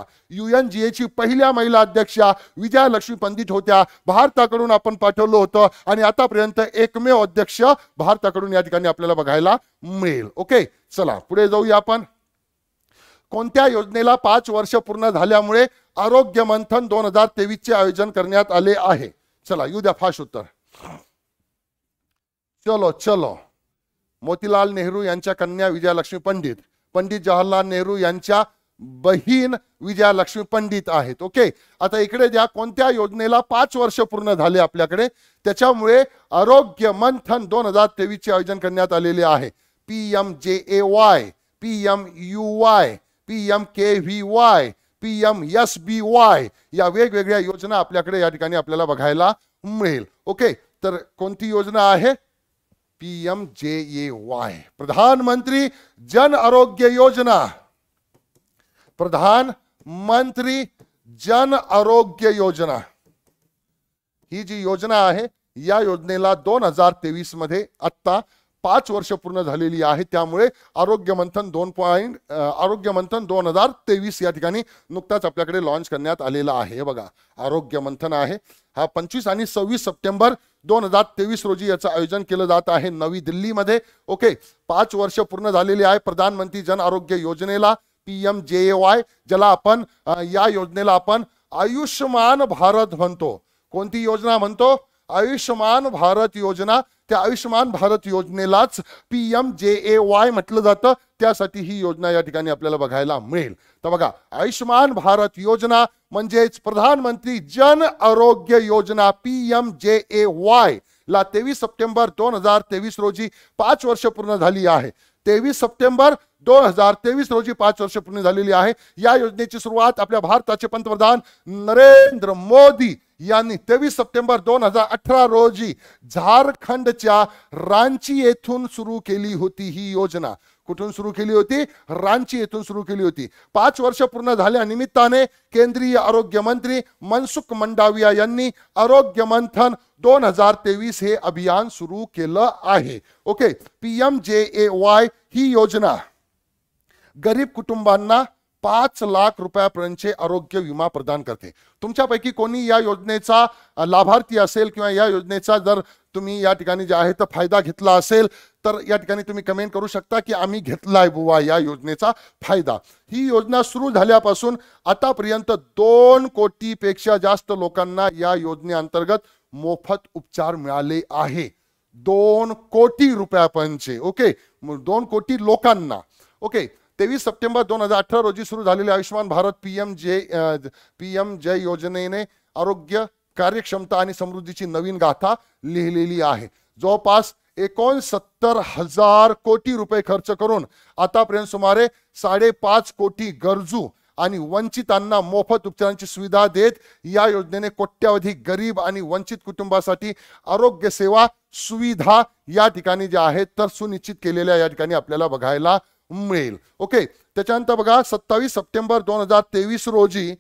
ए ची पहिल्या महिला अध्यक्षा विजयालक्ष्मी पंडित होत्या भारताकडून आपण पाठवलं होतं आणि आतापर्यंत एकमेव अध्यक्ष भारताकडून या ठिकाणी आपल्याला बघायला मिळेल ओके चला पुढे जाऊया आपण कोणत्या योजनेला पाच वर्ष पूर्ण झाल्यामुळे आरोग्य मंथन दोन हजार तेवीस चे आयोजन करण्यात आले आहे चला येऊ द्या फास्ट उत्तर चलो चलो मोतीलाल नेहरू यांच्या कन्या विजयालक्ष्मी पंडित पंडित जवाहरलाल नेहरू यांच्या बहीण विजयालक्ष्मी पंडित आहेत ओके आता इकडे ज्या कोणत्या योजनेला पाच वर्ष पूर्ण झाले आपल्याकडे त्याच्यामुळे आरोग्य मंथन दोन हजार तेवीस चे आयोजन करण्यात आलेले आहे P M J A Y P M U Y P M K V Y P M S B Y या वेगवेगळ्या योजना आपल्याकडे या ठिकाणी आपल्याला बघायला मिळेल ओके तर कोणती योजना आहे पीएमजेएवाई प्रधानमंत्री जन आरोग्य योजना प्रधानमंत्री जन आरोग्य योजना ही जी योजना है या योजनेला दोन हजार तेवीस मध्य आता पाच वर्ष पूर्ण झालेली आहे त्यामुळे आरोग्य मंथन दोन पॉईंट आरोग्य मंथन दोन हजार तेवीस या ठिकाणी नुकताच आपल्याकडे लॉन्च करण्यात आलेला आहे बघा आरोग्य मंथन आहे हा पंचवीस आणि सव्वीस सप्टेंबर दोन हजार तेवीस रोजी याचं आयोजन केलं जात आहे नवी दिल्लीमध्ये ओके पाच वर्ष पूर्ण झालेली आहे प्रधानमंत्री जन आरोग्य योजनेला एम जे ए वाय ज्याला आपण या योजनेला आपण आयुष्यमान भारत म्हणतो कोणती योजना म्हणतो आयुष्यमान भारत योजना त्या आयुष्यमान भारत योजनेलाच P M J A Y म्हटलं जातं त्यासाठी ही योजना या ठिकाणी आपल्याला बघायला मिळेल तर बघा आयुष्यमान भारत योजना म्हणजेच प्रधानमंत्री जन आरोग्य योजना P M J A Y ला तेवीस सप्टेंबर दोन हजार तेवीस रोजी पाच वर्ष पूर्ण झाली आहे तेवीस सप्टेंबर दोन हजार तेवीस रोजी पाच वर्ष पूर्ण झालेली आहे या योजनेची सुरुवात आपल्या भारताचे पंतप्रधान नरेंद्र मोदी यांनी तेवीस सप्टेंबर दोन हजार अठरा रोजी झारखंडच्या रांची येथून सुरू केली होती ही योजना कुठून सुरू केली होती रांची येथून सुरू केली होती पाच वर्ष पूर्ण झाल्या निमित्ताने केंद्रीय आरोग्य मंत्री मनसुख मंडाविया यांनी आरोग्य मंथन दोन हजार तेवीस हे अभियान सुरू केलं आहे ओके पीएम जे ए वाय ही योजना गरीब कुटुंबांना पाच लाख रुपयापर्यंतचे आरोग्य विमा प्रदान करते तुमच्यापैकी कोणी या योजनेचा लाभार्थी असेल किंवा या योजनेचा जर तुम्ही या ठिकाणी जे आहे तर फायदा घेतला असेल तर या ठिकाणी तुम्ही कमेंट करू शकता की आम्ही घेतलाय बुवा या योजनेचा फायदा ही योजना सुरू झाल्यापासून आतापर्यंत दोन कोटीपेक्षा जास्त लोकांना या योजनेअंतर्गत मोफत उपचार मिळाले आहे दोन कोटी रुपयापर्यंतचे ओके दोन कोटी लोकांना ओके तेवीस सप्टेंबर दोन हजार अठरा रोजी सुरू झालेल्या Ayushman Bharat PM J P M जय योजनेने आरोग्य कार्यक्षमता आणि समृद्धीची नवीन गाथा लिहिलेली आहे जवळपास एकोणसत्तर हजार कोटी रुपये खर्च करून आतापर्यंत सुमारे साडेपाच कोटी गरजू आणि वंचितांना मोफत उपचारांची सुविधा देत या योजनेने कोट्यावधी गरीब आणि वंचित कुटुंबासाठी आरोग्य सेवा सुविधा या ठिकाणी ज्या आहेत तर सुनिश्चित केलेल्या या ठिकाणी आपल्याला बघायला मिळेल ओके त्याच्यानंतर बघा सत्तावीस सप्टेंबर दोन हजार तेवीस रोजी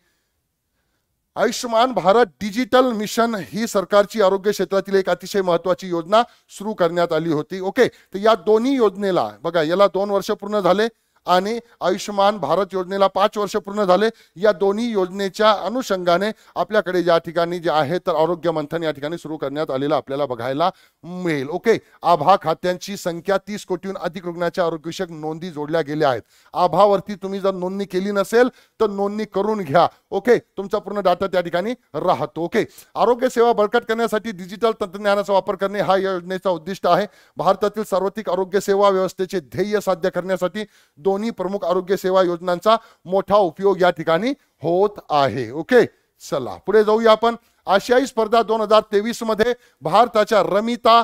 आयुष्यमान भारत डिजिटल मिशन ही सरकारची आरोग्य क्षेत्रातील एक अतिशय महत्वाची योजना सुरू करण्यात आली होती ओके तर या दोन्ही योजनेला बघा याला दोन वर्ष पूर्ण झाले आणि आयुष्यमान भारत योजनेला पाच वर्ष पूर्ण झाले या दोन्ही योजनेच्या अनुषंगाने आपल्याकडे या ठिकाणी जे आहे तर आरोग्य मंथन या ठिकाणी सुरू करण्यात आलेलं आपल्याला बघायला मिळेल ओके आभा खात्यांची संख्या तीस कोटीहून अधिक रुग्णाच्या आरोग्यविषयक नोंदी जोडल्या गेल्या आहेत आभावरती तुम्ही जर नोंदणी केली नसेल तर नोंदणी करून घ्या ओके तुमचा पूर्ण डाटा त्या ठिकाणी राहतो ओके आरोग्य सेवा बळकट करण्यासाठी डिजिटल तंत्रज्ञानाचा वापर करणे हा या योजनेचा उद्दिष्ट आहे भारतातील सार्वत्रिक आरोग्य सेवा व्यवस्थेचे ध्येय साध्य करण्यासाठी दोन दोन्ही प्रमुख आरोग्य सेवा योजनांचा मोठा उपयोग या ठिकाणी होत आहे ओके चला पुढे जाऊया आपण आशियाई स्पर्धा दोन हजार तेवीस मध्ये भारताच्या रमिता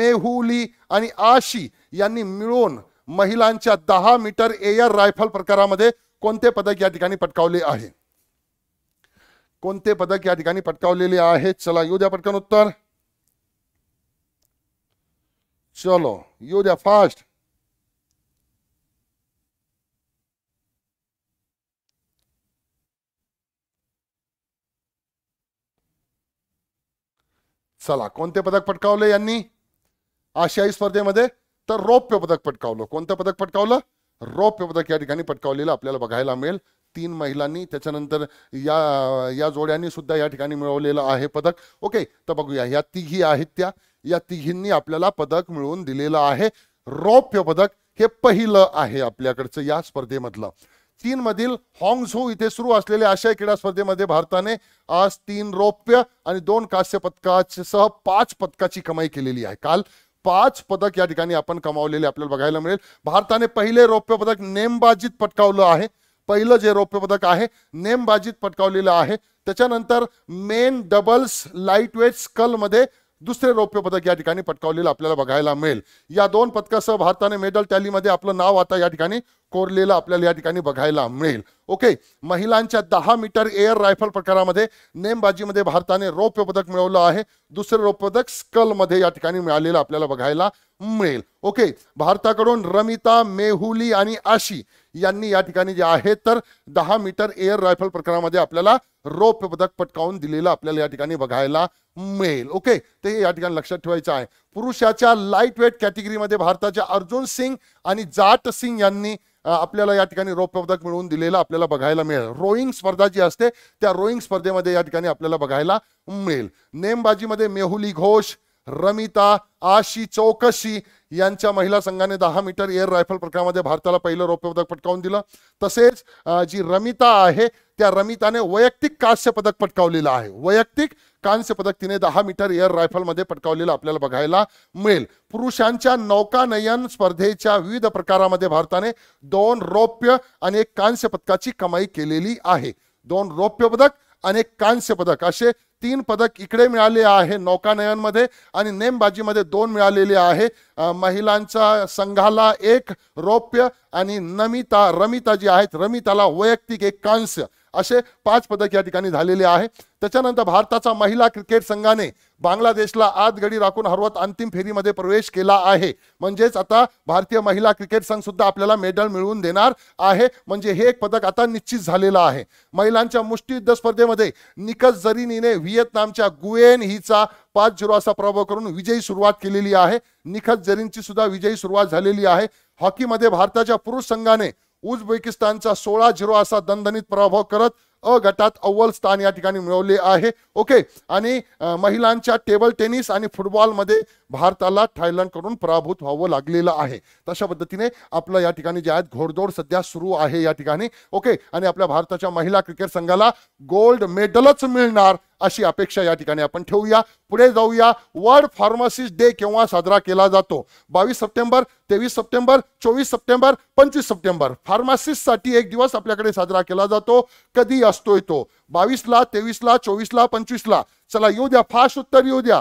मेहुली आणि आशी यांनी मिळून महिलांच्या दहा मीटर एअर रायफल प्रकारामध्ये कोणते पदक या ठिकाणी पटकावले आहे कोणते पदक या ठिकाणी पटकावलेले आहे चला येऊ द्या पटकन उत्तर चलो येऊ द्या फास्ट चला कोणते पदक पटकावलं यांनी आशियाई स्पर्धेमध्ये तर रौप्य पदक पटकावलं कोणतं पदक पटकावलं रौप्य पदक या ठिकाणी पटकावलेलं आपल्याला बघायला मिळेल तीन महिलांनी त्याच्यानंतर या या जोड्यांनी सुद्धा या ठिकाणी मिळवलेलं आहे पदक ओके तर बघूया या तिघी आहेत त्या या तिघींनी आपल्याला पदक मिळवून दिलेलं आहे रौप्य पदक हे पहिलं आहे आपल्याकडचं या स्पर्धेमधलं चीनमधील हॉंगझू इथे सुरू असलेल्या आशियाई क्रीडा स्पर्धेमध्ये भारताने आज तीन रौप्य आणि दोन कांस्य पदकासह पाच पदकाची कमाई केलेली आहे काल पाच पदक या ठिकाणी आपण कमावलेले आपल्याला बघायला मिळेल भारताने पहिले रौप्य पदक नेमबाजीत पटकावलं आहे पहिलं जे रौप्य पदक आहे नेमबाजीत पटकावलेलं आहे त्याच्यानंतर मेन डबल्स लाईट वेट स्कलमध्ये दुसरे रौप्य पदक या ठिकाणी पटकावलेलं आपल्याला बघायला मिळेल या दोन पदकासह भारताने मेडल टॅलीमध्ये आपलं नाव आता या ठिकाणी कोरलेलं आपल्याला या ठिकाणी बघायला मिळेल ओके महिलांच्या दहा मीटर एअर रायफल प्रकारामध्ये नेमबाजीमध्ये भारताने रौप्य पदक मिळवलं आहे दुसरे रौप्य पदक स्कलमध्ये या ठिकाणी मिळालेलं आपल्याला बघायला मिळेल ओके भारताकडून रमिता मेहुली आणि आशी यांनी या ठिकाणी जे आहे तर दहा मीटर एअर रायफल प्रकारामध्ये आपल्याला रौप्य पदक पटकावून दिलेलं आपल्याला या ठिकाणी बघायला मिळेल ओके ते या ठिकाणी लक्षात ठेवायचं आहे पुरुषाच्या लाईट वेट कॅटेगरीमध्ये भारताच्या अर्जुन सिंग आणि जाट सिंग यांनी आपल्याला या ठिकाणी रौप्य पदक मिळवून दिलेलं आपल्याला बघायला मिळेल रोईंग स्पर्धा जी असते त्या रोईंग स्पर्धेमध्ये या ठिकाणी आपल्याला बघायला मिळेल नेमबाजीमध्ये मेहुली घोष रमिता आशी चौकशी यांच्या महिला संघाने दहा मीटर एअर रायफल प्रकारामध्ये भारताला पहिलं रौप्य पदक पटकावून दिलं तसेच जी रमिता आहे त्या रमिताने वैयक्तिक कांस्य पदक पटकावलेलं आहे वैयक्तिक कांस्य पदक तिने दहा मीटर एअर रायफलमध्ये पटकावलेलं आपल्याला बघायला मिळेल पुरुषांच्या नौकानयन स्पर्धेच्या विविध प्रकारामध्ये भारताने दोन रौप्य आणि एक कांस्य पदकाची कमाई केलेली आहे दोन रौप्य पदक आणि एक कांस्य पदक असे तीन पदक इकडे मिळाले आहे नौकानयनमध्ये आणि नेमबाजीमध्ये दोन मिळालेले आहे महिलांच्या संघाला एक रौप्य आणि नमिता रमिता जी आहेत रमिताला वैयक्तिक एक कांस्य असे पाच पदक या ठिकाणी झालेले आहे त्याच्यानंतर भारताचा महिला क्रिकेट संघाने बांगलादेशला आत गडी राखून हरवत अंतिम फेरीमध्ये प्रवेश केला आहे म्हणजेच आता भारतीय महिला क्रिकेट संघ सुद्धा आपल्याला मेडल मिळवून देणार आहे म्हणजे हे एक पदक आता निश्चित झालेलं आहे महिलांच्या मुष्टीयुद्ध स्पर्धेमध्ये निकस जरीनीने व्हिएतनामच्या गुएन हिचा पाच झिरो असा प्रभाव करून विजयी सुरुवात केलेली आहे निखत जरीनची सुद्धा विजयी सुरुवात झालेली आहे हॉकीमध्ये भारताच्या पुरुष संघाने उझबेकिस्तानचा सोळा झिरो असा दणदणीत पराभव करत अ गटात अव्वल स्थान या ठिकाणी मिळवले आहे ओके आणि महिलांच्या टेबल टेनिस आणि फुटबॉलमध्ये भारताला थायलंडकडून पराभूत व्हावं लागलेलं आहे तशा पद्धतीने आपलं या ठिकाणी जे आहेत घोडदौड सध्या सुरू आहे या ठिकाणी ओके आणि आपल्या भारताच्या महिला क्रिकेट संघाला गोल्ड मेडलच मिळणार अशी अपेक्षा या ठिकाणी आपण ठेवूया पुढे जाऊया वर्ल्ड फार्मासिस्ट डे केव्हा साजरा केला जातो बावीस सप्टेंबर तेवीस सप्टेंबर चोवीस सप्टेंबर पंचवीस सप्टेंबर फार्मासिस्टसाठी एक दिवस आपल्याकडे साजरा केला जातो कधी असतोय तो चोवीस ला चोवीसला ला चला येऊ द्या फास्ट उत्तर येऊ द्या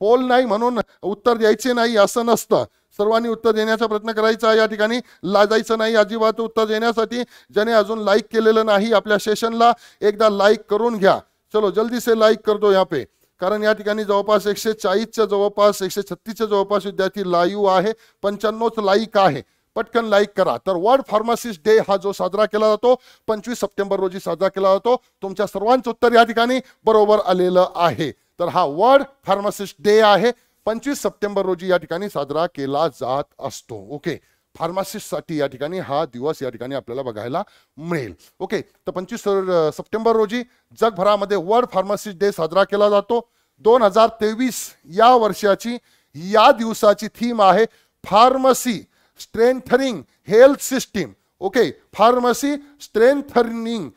पोल नाही म्हणून उत्तर द्यायचे नाही असं नसतं सर्वांनी उत्तर देण्याचा प्रयत्न करायचा या ठिकाणी जायचं नाही अजिबात उत्तर देण्यासाठी ज्याने अजून लाईक केलेलं नाही आपल्या सेशनला एकदा लाईक करून घ्या चलो जल्दी से लाईक करतो या पे कारण या ठिकाणी जवळपास एकशे चाळीसच्या जवळपास एकशे छत्तीसच्या जवळपास विद्यार्थी लाईव्ह आहे पंच्याण्णवच लाईक आहे पटकन लाईक करा तर वर्ल्ड फार्मासिस्ट डे हा जो साजरा केला जातो पंचवीस सप्टेंबर रोजी साजरा केला जातो तुमच्या सर्वांचं उत्तर या ठिकाणी बरोबर आलेलं आहे तर हा वर्ल्ड फार्मासिस्ट डे आहे पंचवीस सप्टेंबर रोजी या ठिकाणी साजरा केला जात असतो ओके फार्मासिस्टसाठी या ठिकाणी हा दिवस या ठिकाणी आपल्याला बघायला मिळेल ओके तर पंचवीस सप्टेंबर रोजी जगभरामध्ये वर्ल्ड फार्मासिस्ट डे साजरा केला जातो दोन हजार तेवीस या वर्षाची या दिवसाची थीम आहे pharmacy strengthening health system okay pharmacy strengthening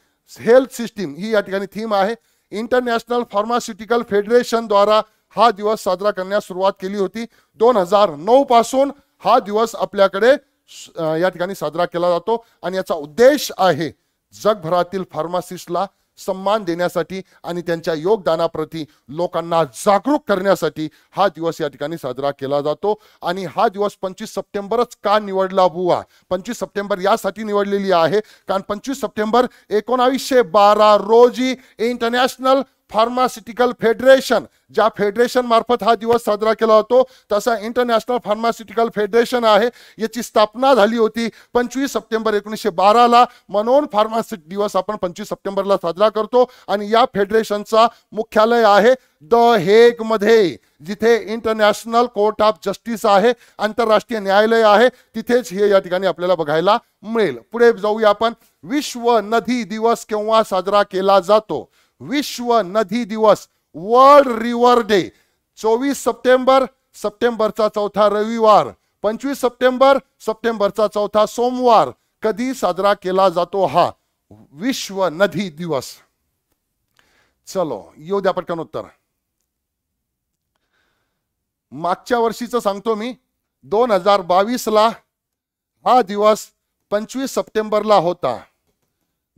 health system ही या ठिकाणी थीम आहे इंटरनॅशनल फार्मास्युटिकल फेडरेशन द्वारा हा दिवस साजरा करण्यास सुरुवात केली होती दोन हजार नऊ पासून हा दिवस आपल्याकडे या ठिकाणी साजरा केला जातो आणि याचा उद्देश आहे जगभरातील फार्मासिस्टला सन्मान देण्यासाठी आणि त्यांच्या योगदानाप्रती लोकांना जागरूक करण्यासाठी हा दिवस या ठिकाणी साजरा केला जातो आणि हा दिवस पंचवीस सप्टेंबरच का निवडला बुवा पंचवीस सप्टेंबर यासाठी निवडलेली आहे कारण पंचवीस सप्टेंबर एकोणावीसशे बारा रोजी इंटरनॅशनल फार्मास्युटिकल फेडरेशन ज्या फेडरेशन मार्फत हा दिवस साजरा केला जातो तसा इंटरनॅशनल फार्मास्युटिकल फेडरेशन आहे याची स्थापना झाली होती पंचवीस सप्टेंबर एकोणीसशे बाराला म्हणून फार्मासिट दिवस आपण पंचवीस सप्टेंबरला साजरा करतो आणि या फेडरेशनचा मुख्यालय आहे द हेग मध्ये जिथे इंटरनॅशनल कोर्ट ऑफ जस्टिस आहे आंतरराष्ट्रीय न्यायालय आहे तिथेच हे या ठिकाणी आपल्याला बघायला मिळेल पुढे जाऊया आपण विश्व नदी दिवस केव्हा साजरा केला जातो विश्व नदी दिवस वर्ल्ड रिवर डे चोवीस सप्टेंबर सप्टेंबरचा चौथा रविवार पंचवीस सप्टेंबर सप्टेंबरचा चौथा सोमवार कधी साजरा केला जातो हा विश्व नदी दिवस चलो येऊ द्या पटकन उत्तर मागच्या वर्षीचं सांगतो मी दोन हजार बावीस ला हा दिवस पंचवीस सप्टेंबरला होता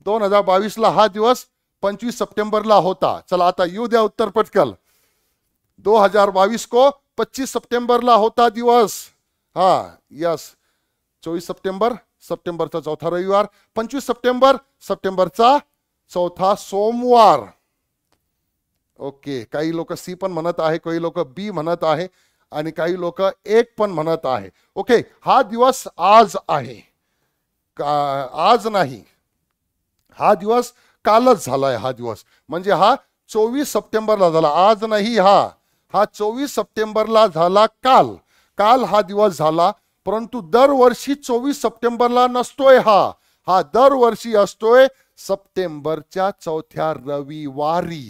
दोन हजार बावीस ला हा दिवस पंचवीस सप्टेंबरला होता चला आता येऊ द्या उत्तर पटकल दो हजार बावीस को पच्चीस सप्टेंबरला होता दिवस हा यस चोवीस सप्टेंबर सप्टेंबरचा चौथा रविवार पंचवीस सप्टेंबर सप्टेंबरचा चौथा सोमवार ओके काही लोक सी पण म्हणत आहे काही लोक बी म्हणत आहे आणि काही लोक एक पण म्हणत आहे ओके हा दिवस आज आहे आज नाही हा दिवस कालच झालाय हा दिवस म्हणजे हा चोवीस सप्टेंबरला झाला आज नाही हा हा चोवीस सप्टेंबरला झाला काल काल हा दिवस झाला परंतु दरवर्षी चोवीस सप्टेंबरला नसतोय हा हा दरवर्षी असतोय सप्टेंबरच्या चौथ्या रविवारी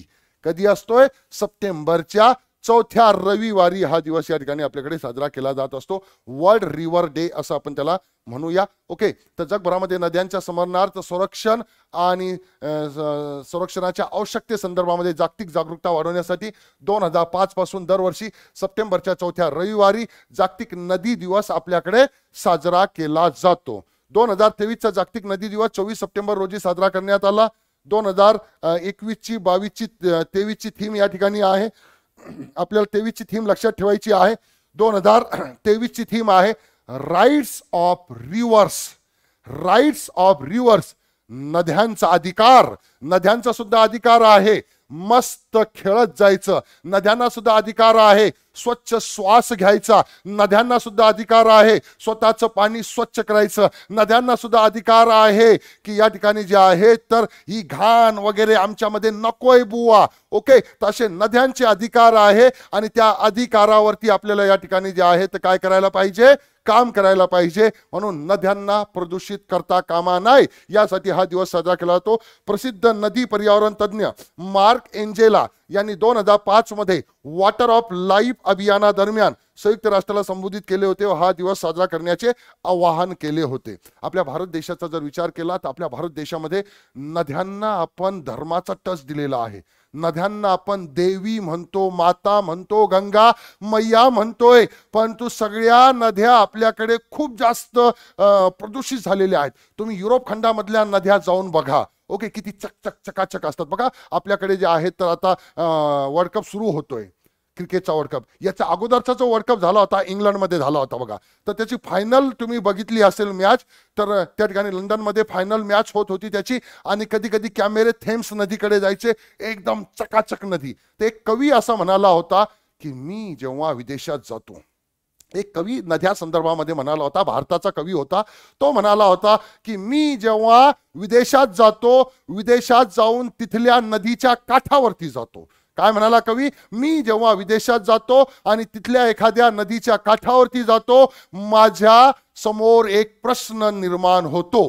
कधी असतोय सप्टेंबरच्या चौथ्या रविवारी हा दिवस या ठिकाणी आपल्याकडे साजरा केला जात असतो वर्ल्ड रिव्हर डे असं आपण त्याला म्हणूया ओके तर जगभरामध्ये नद्यांच्या समरणार्थ संरक्षण आणि संरक्षणाच्या आवश्यकते संदर्भामध्ये जागतिक जागरूकता वाढवण्यासाठी दोन हजार पाच पासून दरवर्षी सप्टेंबरच्या चौथ्या रविवारी जागतिक नदी दिवस आपल्याकडे साजरा केला जातो दोन हजार तेवीसचा जागतिक नदी दिवस चोवीस सप्टेंबर रोजी साजरा करण्यात आला दोन हजार एकवीसची बावीसची तेवीसची थीम या ठिकाणी आहे आपल्याला तेवीसची थीम लक्षात ठेवायची आहे दोन हजार तेवीसची थीम आहे rights of rivers, rights of rivers, नद्यांचा अधिकार नद्यांचा सुद्धा अधिकार आहे मस्त खेळत जायचं नद्यांना सुद्धा अधिकार आहे स्वच्छ श्वास घ्यायचा नद्यांना सुद्धा अधिकार आहे स्वतःचं पाणी स्वच्छ करायचं नद्यांना सुद्धा अधिकार आहे की या ठिकाणी जे आहे तर ही घाण वगैरे आमच्यामध्ये नकोय बुवा ओके तर असे नद्यांचे अधिकार आहे आणि त्या अधिकारावरती आपल्याला या ठिकाणी जे आहे तर काय करायला पाहिजे काम करायला पाहिजे म्हणून नद्यांना प्रदूषित करता कामा नाही यासाठी हा दिवस साजरा केला जातो प्रसिद्ध नदी पर्यावरण तज्ज्ञ मार्क एंजेला यांनी दोन हजार पाच मध्ये वॉटर ऑफ लाईफ अभियानादरम्यान संयुक्त राष्ट्राला संबोधित केले होते व हा दिवस साजरा करण्याचे आवाहन केले होते आपल्या भारत देशाचा जर विचार केला तर आपल्या भारत देशामध्ये नद्यांना आपण धर्माचा टच दिलेला आहे नद्यांना आपण देवी म्हणतो माता म्हणतो गंगा मैया म्हणतोय परंतु सगळ्या नद्या आपल्याकडे खूप जास्त प्रदूषित झालेल्या आहेत तुम्ही युरोप खंडामधल्या नद्या जाऊन बघा ओके किती चकचक चकाचक असतात बघा आपल्याकडे जे आहेत तर आता वर्ल्ड कप सुरू होतोय क्रिकेटचा वर्ल्ड कप याचा अगोदरचा जो वर्ल्ड कप झाला होता इंग्लंडमध्ये झाला होता बघा तर त्याची फायनल तुम्ही बघितली असेल मॅच तर त्या ठिकाणी लंडनमध्ये फायनल मॅच होत होती त्याची आणि कधी कधी कॅमेरे थेम्स नदीकडे जायचे एकदम चकाचक नदी तर एक कवी असा म्हणाला होता की मी जेव्हा विदेशात जातो एक कवी नद्या संदर्भामध्ये म्हणाला होता भारताचा कवी होता तो म्हणाला होता की मी जेव्हा विदेशात जातो विदेशात जाऊन तिथल्या नदीच्या काठावरती जातो काय म्हणाला कवी मी जेव्हा विदेशात जातो आणि तिथल्या एखाद्या नदीच्या काठावरती जातो माझ्या समोर एक प्रश्न निर्माण होतो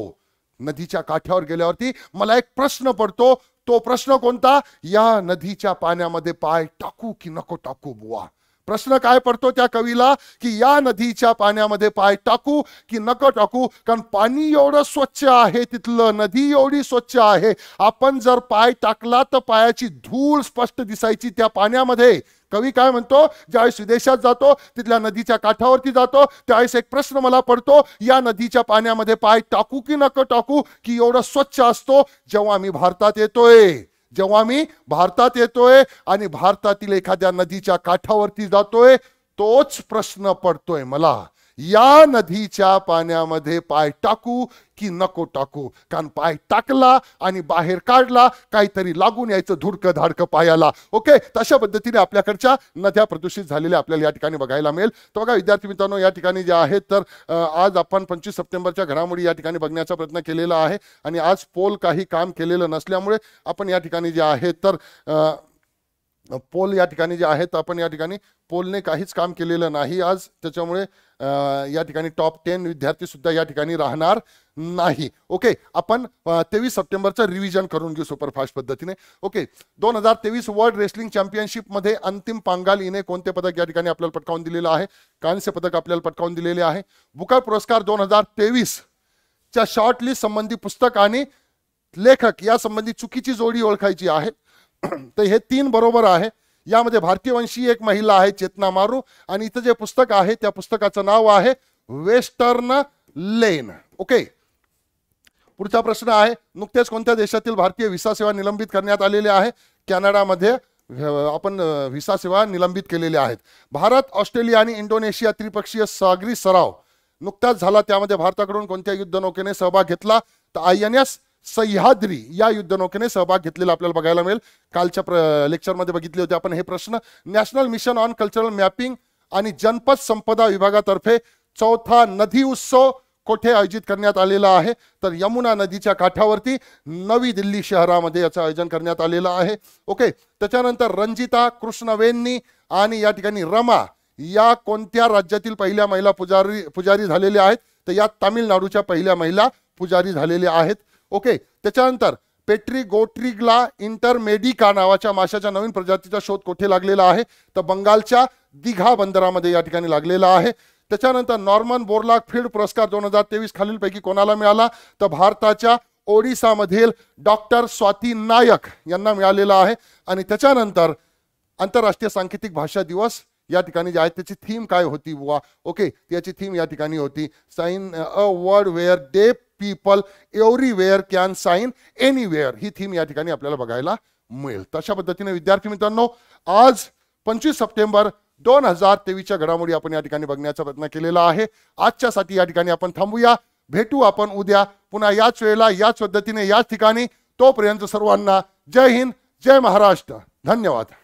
नदीच्या काठावर गेल्यावरती मला एक प्रश्न पडतो तो प्रश्न कोणता या नदीच्या पाण्यामध्ये पाय टाकू की नको टाकू बुवा प्रश्न काय पडतो त्या कवीला की या नदीच्या पाण्यामध्ये पाय टाकू की नको टाकू कारण पाणी एवढं स्वच्छ आहे तिथलं नदी एवढी स्वच्छ आहे आपण जर पाय टाकला तर पायाची धूळ स्पष्ट दिसायची त्या पाण्यामध्ये कवी काय म्हणतो ज्यावेळेस विदेशात जातो तिथल्या नदीच्या काठावरती जातो त्यावेळेस एक प्रश्न मला पडतो या नदीच्या पाण्यामध्ये पाय टाकू की नको टाकू की एवढं स्वच्छ असतो जेव्हा मी भारतात येतोय जेव्हा मी भारतात येतोय आणि भारतातील एखाद्या नदीच्या काठावरती जातोय तोच प्रश्न पडतोय मला या नदीच्या पाण्यामध्ये पाय टाकू की नको टाकू कारण पाय टाकला आणि बाहेर काढला काहीतरी लागून यायचं धुडक धाडक पायाला ओके तशा पद्धतीने आपल्याकडच्या नद्या प्रदूषित झालेल्या आपल्याला या ठिकाणी बघायला मिळेल तो बघा विद्यार्थी मित्रांनो या ठिकाणी जे आहेत तर आज आपण पंचवीस सप्टेंबरच्या घडामोडी या ठिकाणी बघण्याचा प्रयत्न केलेला आहे आणि आज पोल काही काम केलेलं नसल्यामुळे आपण या ठिकाणी जे आहे तर पोल या ठिकाणी जे आहेत आपण या ठिकाणी पोलने काहीच काम केलेलं नाही आज त्याच्यामुळे या ठिकाणी टॉप टेन विद्यार्थी सुद्धा या ठिकाणी राहणार नाही ओके आपण तेवीस सप्टेंबरचं रिव्हिजन करून घेऊ सुपरफास्ट पद्धतीने ओके दोन हजार तेवीस वर्ल्ड रेसलिंग चॅम्पियनशिपमध्ये अंतिम पांगाल इने कोणते पदक या ठिकाणी आपल्याला पटकावून दिलेलं आहे कांस्य पदक आपल्याला पटकावून दिलेले आहे बुकर पुरस्कार दोन हजार तेवीसच्या च्या शॉर्टलिस्ट संबंधी पुस्तक आणि लेखक या संबंधी चुकीची जोडी ओळखायची आहे तर हे तीन बरोबर आहे यामध्ये भारतीय वंशी एक महिला आहे चेतना मारू आणि इथं जे पुस्तक आहे त्या पुस्तकाचं नाव आहे वेस्टर्न लेन ओके पुढचा प्रश्न आहे नुकत्याच कोणत्या देशातील भारतीय व्हिसा सेवा निलंबित करण्यात आलेल्या आहे कॅनडामध्ये आपण व्हिसा सेवा निलंबित केलेल्या आहेत भारत ऑस्ट्रेलिया आणि इंडोनेशिया त्रिपक्षीय सागरी सराव नुकताच झाला त्यामध्ये भारताकडून कोणत्या युद्धनौकेने सहभाग घेतला तर आय एन एस सह्याद्री या युद्धनौकेने सहभाग घेतलेला आपल्याला बघायला मिळेल कालच्या लेक्चरमध्ये बघितले होते आपण हे प्रश्न national mission on cultural mapping आणि जनपद संपदा विभागातर्फे चौथा नदी उत्सव कोठे आयोजित करण्यात आलेला आहे तर यमुना नदीच्या काठावरती नवी दिल्ली शहरामध्ये याचं आयोजन करण्यात आलेलं आहे ओके त्याच्यानंतर रंजिता कृष्णवेंनी आणि या ठिकाणी रमा या कोणत्या राज्यातील पहिल्या महिला पुजारी पुजारी झालेल्या आहेत तर या तामिळनाडूच्या पहिल्या महिला पुजारी झालेल्या आहेत ओके त्याच्यानंतर पेट्रीगोट्रिगला इंटरमेडिका नावाच्या माशाच्या नवीन प्रजातीचा शोध कोठे लागलेला आहे तर बंगालच्या दिघा बंदरामध्ये या ठिकाणी लागलेला आहे त्याच्यानंतर नॉर्मन बोर्ला फील्ड पुरस्कार दोन हजार तेवीस खालीलपैकी कोणाला मिळाला तर भारताच्या ओडिसामधील डॉक्टर स्वाती नायक यांना मिळालेला आहे आणि त्याच्यानंतर आंतरराष्ट्रीय सांकेतिक भाषा दिवस या ठिकाणी जे आहे त्याची थीम काय होती बुवा ओके त्याची थीम या ठिकाणी होती sign a world where deaf people everywhere can sign anywhere ही थीम या ठिकाणी आपल्याला बघायला मिळेल तशा पद्धतीने विद्यार्थी मित्रांनो आज पंचवीस सप्टेंबर दोन हजार तेवीसच्या घडामोडी आपण या ठिकाणी बघण्याचा प्रयत्न केलेला आहे आजच्यासाठी या ठिकाणी आपण थांबूया भेटू आपण उद्या पुन्हा याच वेळेला याच पद्धतीने याच ठिकाणी तोपर्यंत सर्वांना जय हिंद जय महाराष्ट्र धन्यवाद